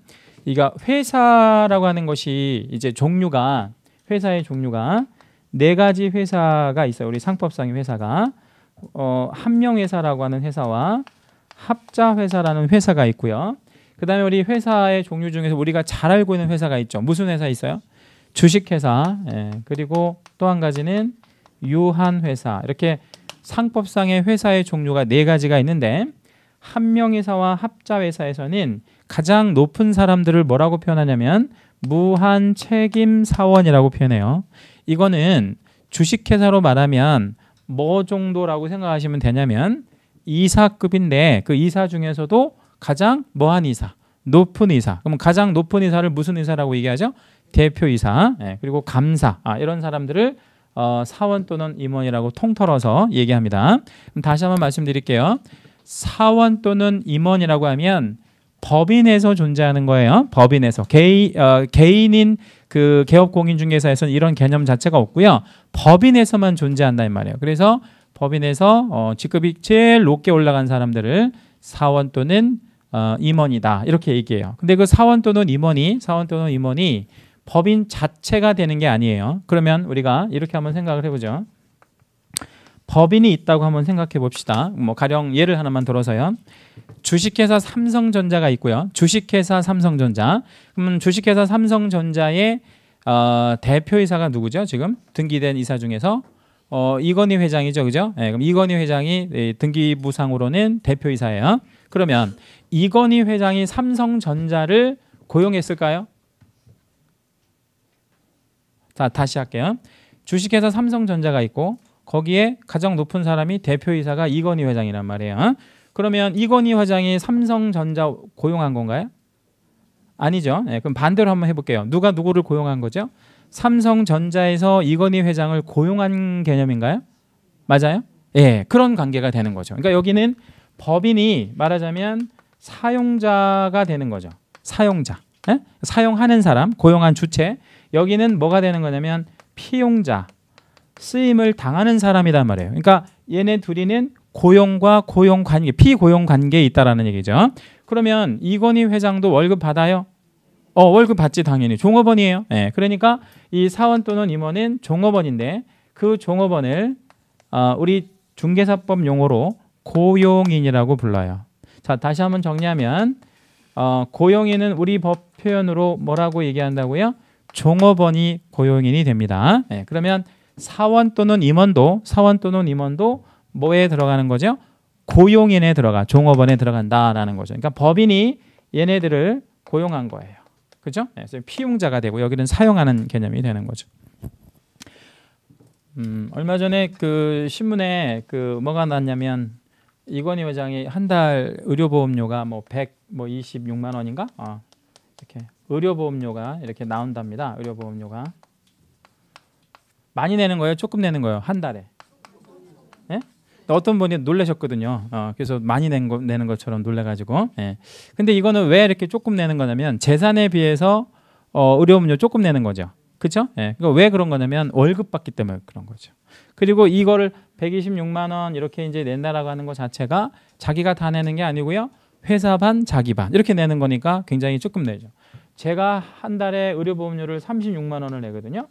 이가 회사라고 하는 것이 이제 종류가 회사의 종류가 네 가지 회사가 있어요. 우리 상법상의 회사가 어, 한명 회사라고 하는 회사와 합자 회사라는 회사가 있고요. 그다음에 우리 회사의 종류 중에서 우리가 잘 알고 있는 회사가 있죠. 무슨 회사 있어요? 주식회사. 예. 그리고 또 한 가지는 유한회사. 이렇게 상법상의 회사의 종류가 네 가지가 있는데 한 명회사와 합자회사에서는 가장 높은 사람들을 뭐라고 표현하냐면 무한 책임 사원이라고 표현해요. 이거는 주식회사로 말하면 뭐 정도라고 생각하시면 되냐면 이사급인데 그 이사 중에서도 가장 뭐한 이사 높은 이사 그럼 가장 높은 이사를 무슨 이사라고 얘기하죠 대표 이사 예, 그리고 감사 아, 이런 사람들을 어, 사원 또는 임원이라고 통털어서 얘기합니다. 그럼 다시 한번 말씀드릴게요. 사원 또는 임원이라고 하면 법인에서 존재하는 거예요. 법인에서 개인 어, 개인인 그 개업공인중개사에서는 이런 개념 자체가 없고요. 법인에서만 존재한다 이 말이에요. 그래서 법인에서 어, 직급이 제일 높게 올라간 사람들을 사원 또는 어, 임원이다 이렇게 얘기해요. 근데 그 사원 또는 임원이 사원 또는 임원이 법인 자체가 되는 게 아니에요. 그러면 우리가 이렇게 한번 생각을 해보죠. 법인이 있다고 한번 생각해 봅시다. 뭐 가령 예를 하나만 들어서요. 주식회사 삼성전자가 있고요. 주식회사 삼성전자. 그럼 주식회사 삼성전자의 어, 대표이사가 누구죠? 지금 등기된 이사 중에서 어, 이건희 회장이죠, 그죠? 네, 그럼 이건희 회장이 예, 등기부상으로는 대표이사예요. 그러면 이건희 회장이 삼성전자를 고용했을까요? 자, 다시 할게요. 주식회사 삼성전자가 있고 거기에 가장 높은 사람이 대표이사가 이건희 회장이란 말이에요. 그러면 이건희 회장이 삼성전자 고용한 건가요? 아니죠. 네, 그럼 반대로 한번 해볼게요. 누가 누구를 고용한 거죠? 삼성전자에서 이건희 회장을 고용한 개념인가요? 맞아요? 예, 그런 관계가 되는 거죠. 그러니까 여기는 법인이 말하자면 사용자가 되는 거죠. 사용자. 에? 예? 사용하는 사람, 고용한 주체. 여기는 뭐가 되는 거냐면 피용자, 쓰임을 당하는 사람이란 말이에요. 그러니까 얘네 둘이는 고용과 고용 관계, 피고용 관계에 있다라는 얘기죠. 그러면 이건희 회장도 월급 받아요? 어, 월급 받지 당연히. 종업원이에요. 예. 그러니까 이 사원 또는 임원은 종업원인데 그 종업원을 어, 우리 중개사법 용어로 고용인이라고 불러요. 자 다시 한번 정리하면 어, 고용인은 우리 법 표현으로 뭐라고 얘기한다고요? 종업원이 고용인이 됩니다. 네, 그러면 사원 또는 임원도 사원 또는 임원도 뭐에 들어가는 거죠? 고용인에 들어가 종업원에 들어간다라는 거죠. 그러니까 법인이 얘네들을 고용한 거예요. 그죠? 네, 피용자가 되고 여기는 사용하는 개념이 되는 거죠. 음, 얼마 전에 그 신문에 그 뭐가 났냐면 이건희 회장이 한 달 의료보험료가 뭐1 26만 뭐 원인가? 어, 이렇게 의료보험료가 이렇게 나온답니다. 의료보험료가 많이 내는 거예요, 조금 내는 거예요, 한 달에. 예? 어떤 분이 놀라셨거든요. 어, 그래서 많이 낸 거, 내는 것처럼 놀래가지고. 예. 근데 이거는 왜 이렇게 조금 내는 거냐면 재산에 비해서 어, 의료보험료 조금 내는 거죠. 그렇죠? 예. 그러니까 왜 그런 거냐면 월급 받기 때문에 그런 거죠. 그리고 이거를 126만 원 이렇게 이제 낸다라고 하는 것 자체가 자기가 다 내는 게 아니고요. 회사 반 자기 반 이렇게 내는 거니까 굉장히 조금 내죠. 제가 한 달에 의료보험료를 36만 원을 내거든요.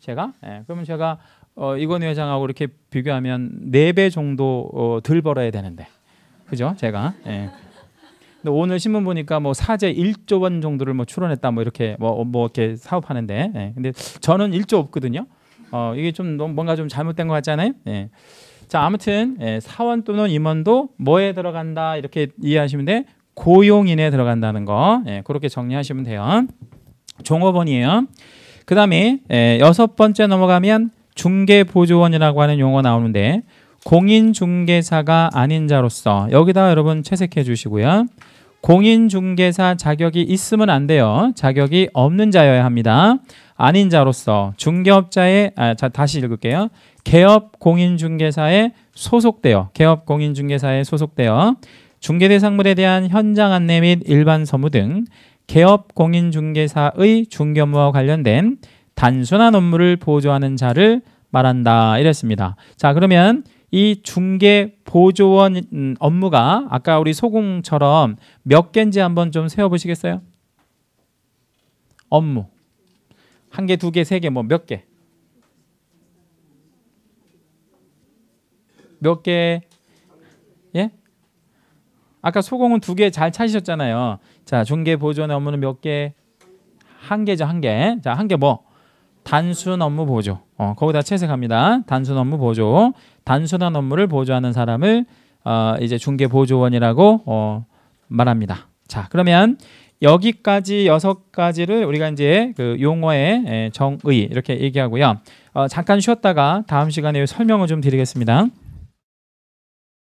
제가 예, 그러면 제가 어, 이건 회장하고 이렇게 비교하면 4배 정도 어, 덜 벌어야 되는데 그죠? 제가 예. 근데 오늘 신문 보니까 뭐사제 1조 원 정도를 뭐 출원했다 뭐 이렇게 뭐뭐 뭐 이렇게 사업하는데 예. 근데 저는 1조 없거든요. 어, 이게 좀 뭔가 좀 잘못된 것 같잖아요. 예. 자 아무튼 예, 사원 또는 임원도 뭐에 들어간다 이렇게 이해하시면 돼. 고용인에 들어간다는 거 예, 그렇게 정리하시면 돼요. 종업원이에요. 그 다음에 예, 여섯 번째 넘어가면 중개보조원이라고 하는 용어 나오는데 공인중개사가 아닌 자로서 여기다 여러분 채색해 주시고요. 공인중개사 자격이 있으면 안 돼요. 자격이 없는 자여야 합니다. 아닌 자로서 중개업자의 아, 자, 다시 읽을게요. 개업 공인중개사에 소속되어 개업 공인중개사에 소속되어 중개대상물에 대한 현장 안내 및 일반 서무 등 개업 공인중개사의 중개업무와 관련된 단순한 업무를 보조하는 자를 말한다 이랬습니다. 자 그러면 이 중개 보조원 음, 업무가 아까 우리 소공처럼 몇 개인지 한번 좀 세어보시겠어요? 업무 한 개, 두 개, 세 개, 뭐 몇 개? 몇 개? 예? 아까 소공은 두 개 잘 찾으셨잖아요. 자, 중개 보존 업무는 몇 개? 한 개죠, 한 개. 자, 한 개 뭐? 단순 업무 보조. 어, 거기다 채색합니다. 단순 업무 보조. 단순한 업무를 보조하는 사람을 어, 이제 중개 보조원이라고 어, 말합니다. 자, 그러면 여기까지 여섯 가지를 우리가 이제 그 용어의 정의 이렇게 얘기하고요. 어, 잠깐 쉬었다가 다음 시간에 설명을 좀 드리겠습니다.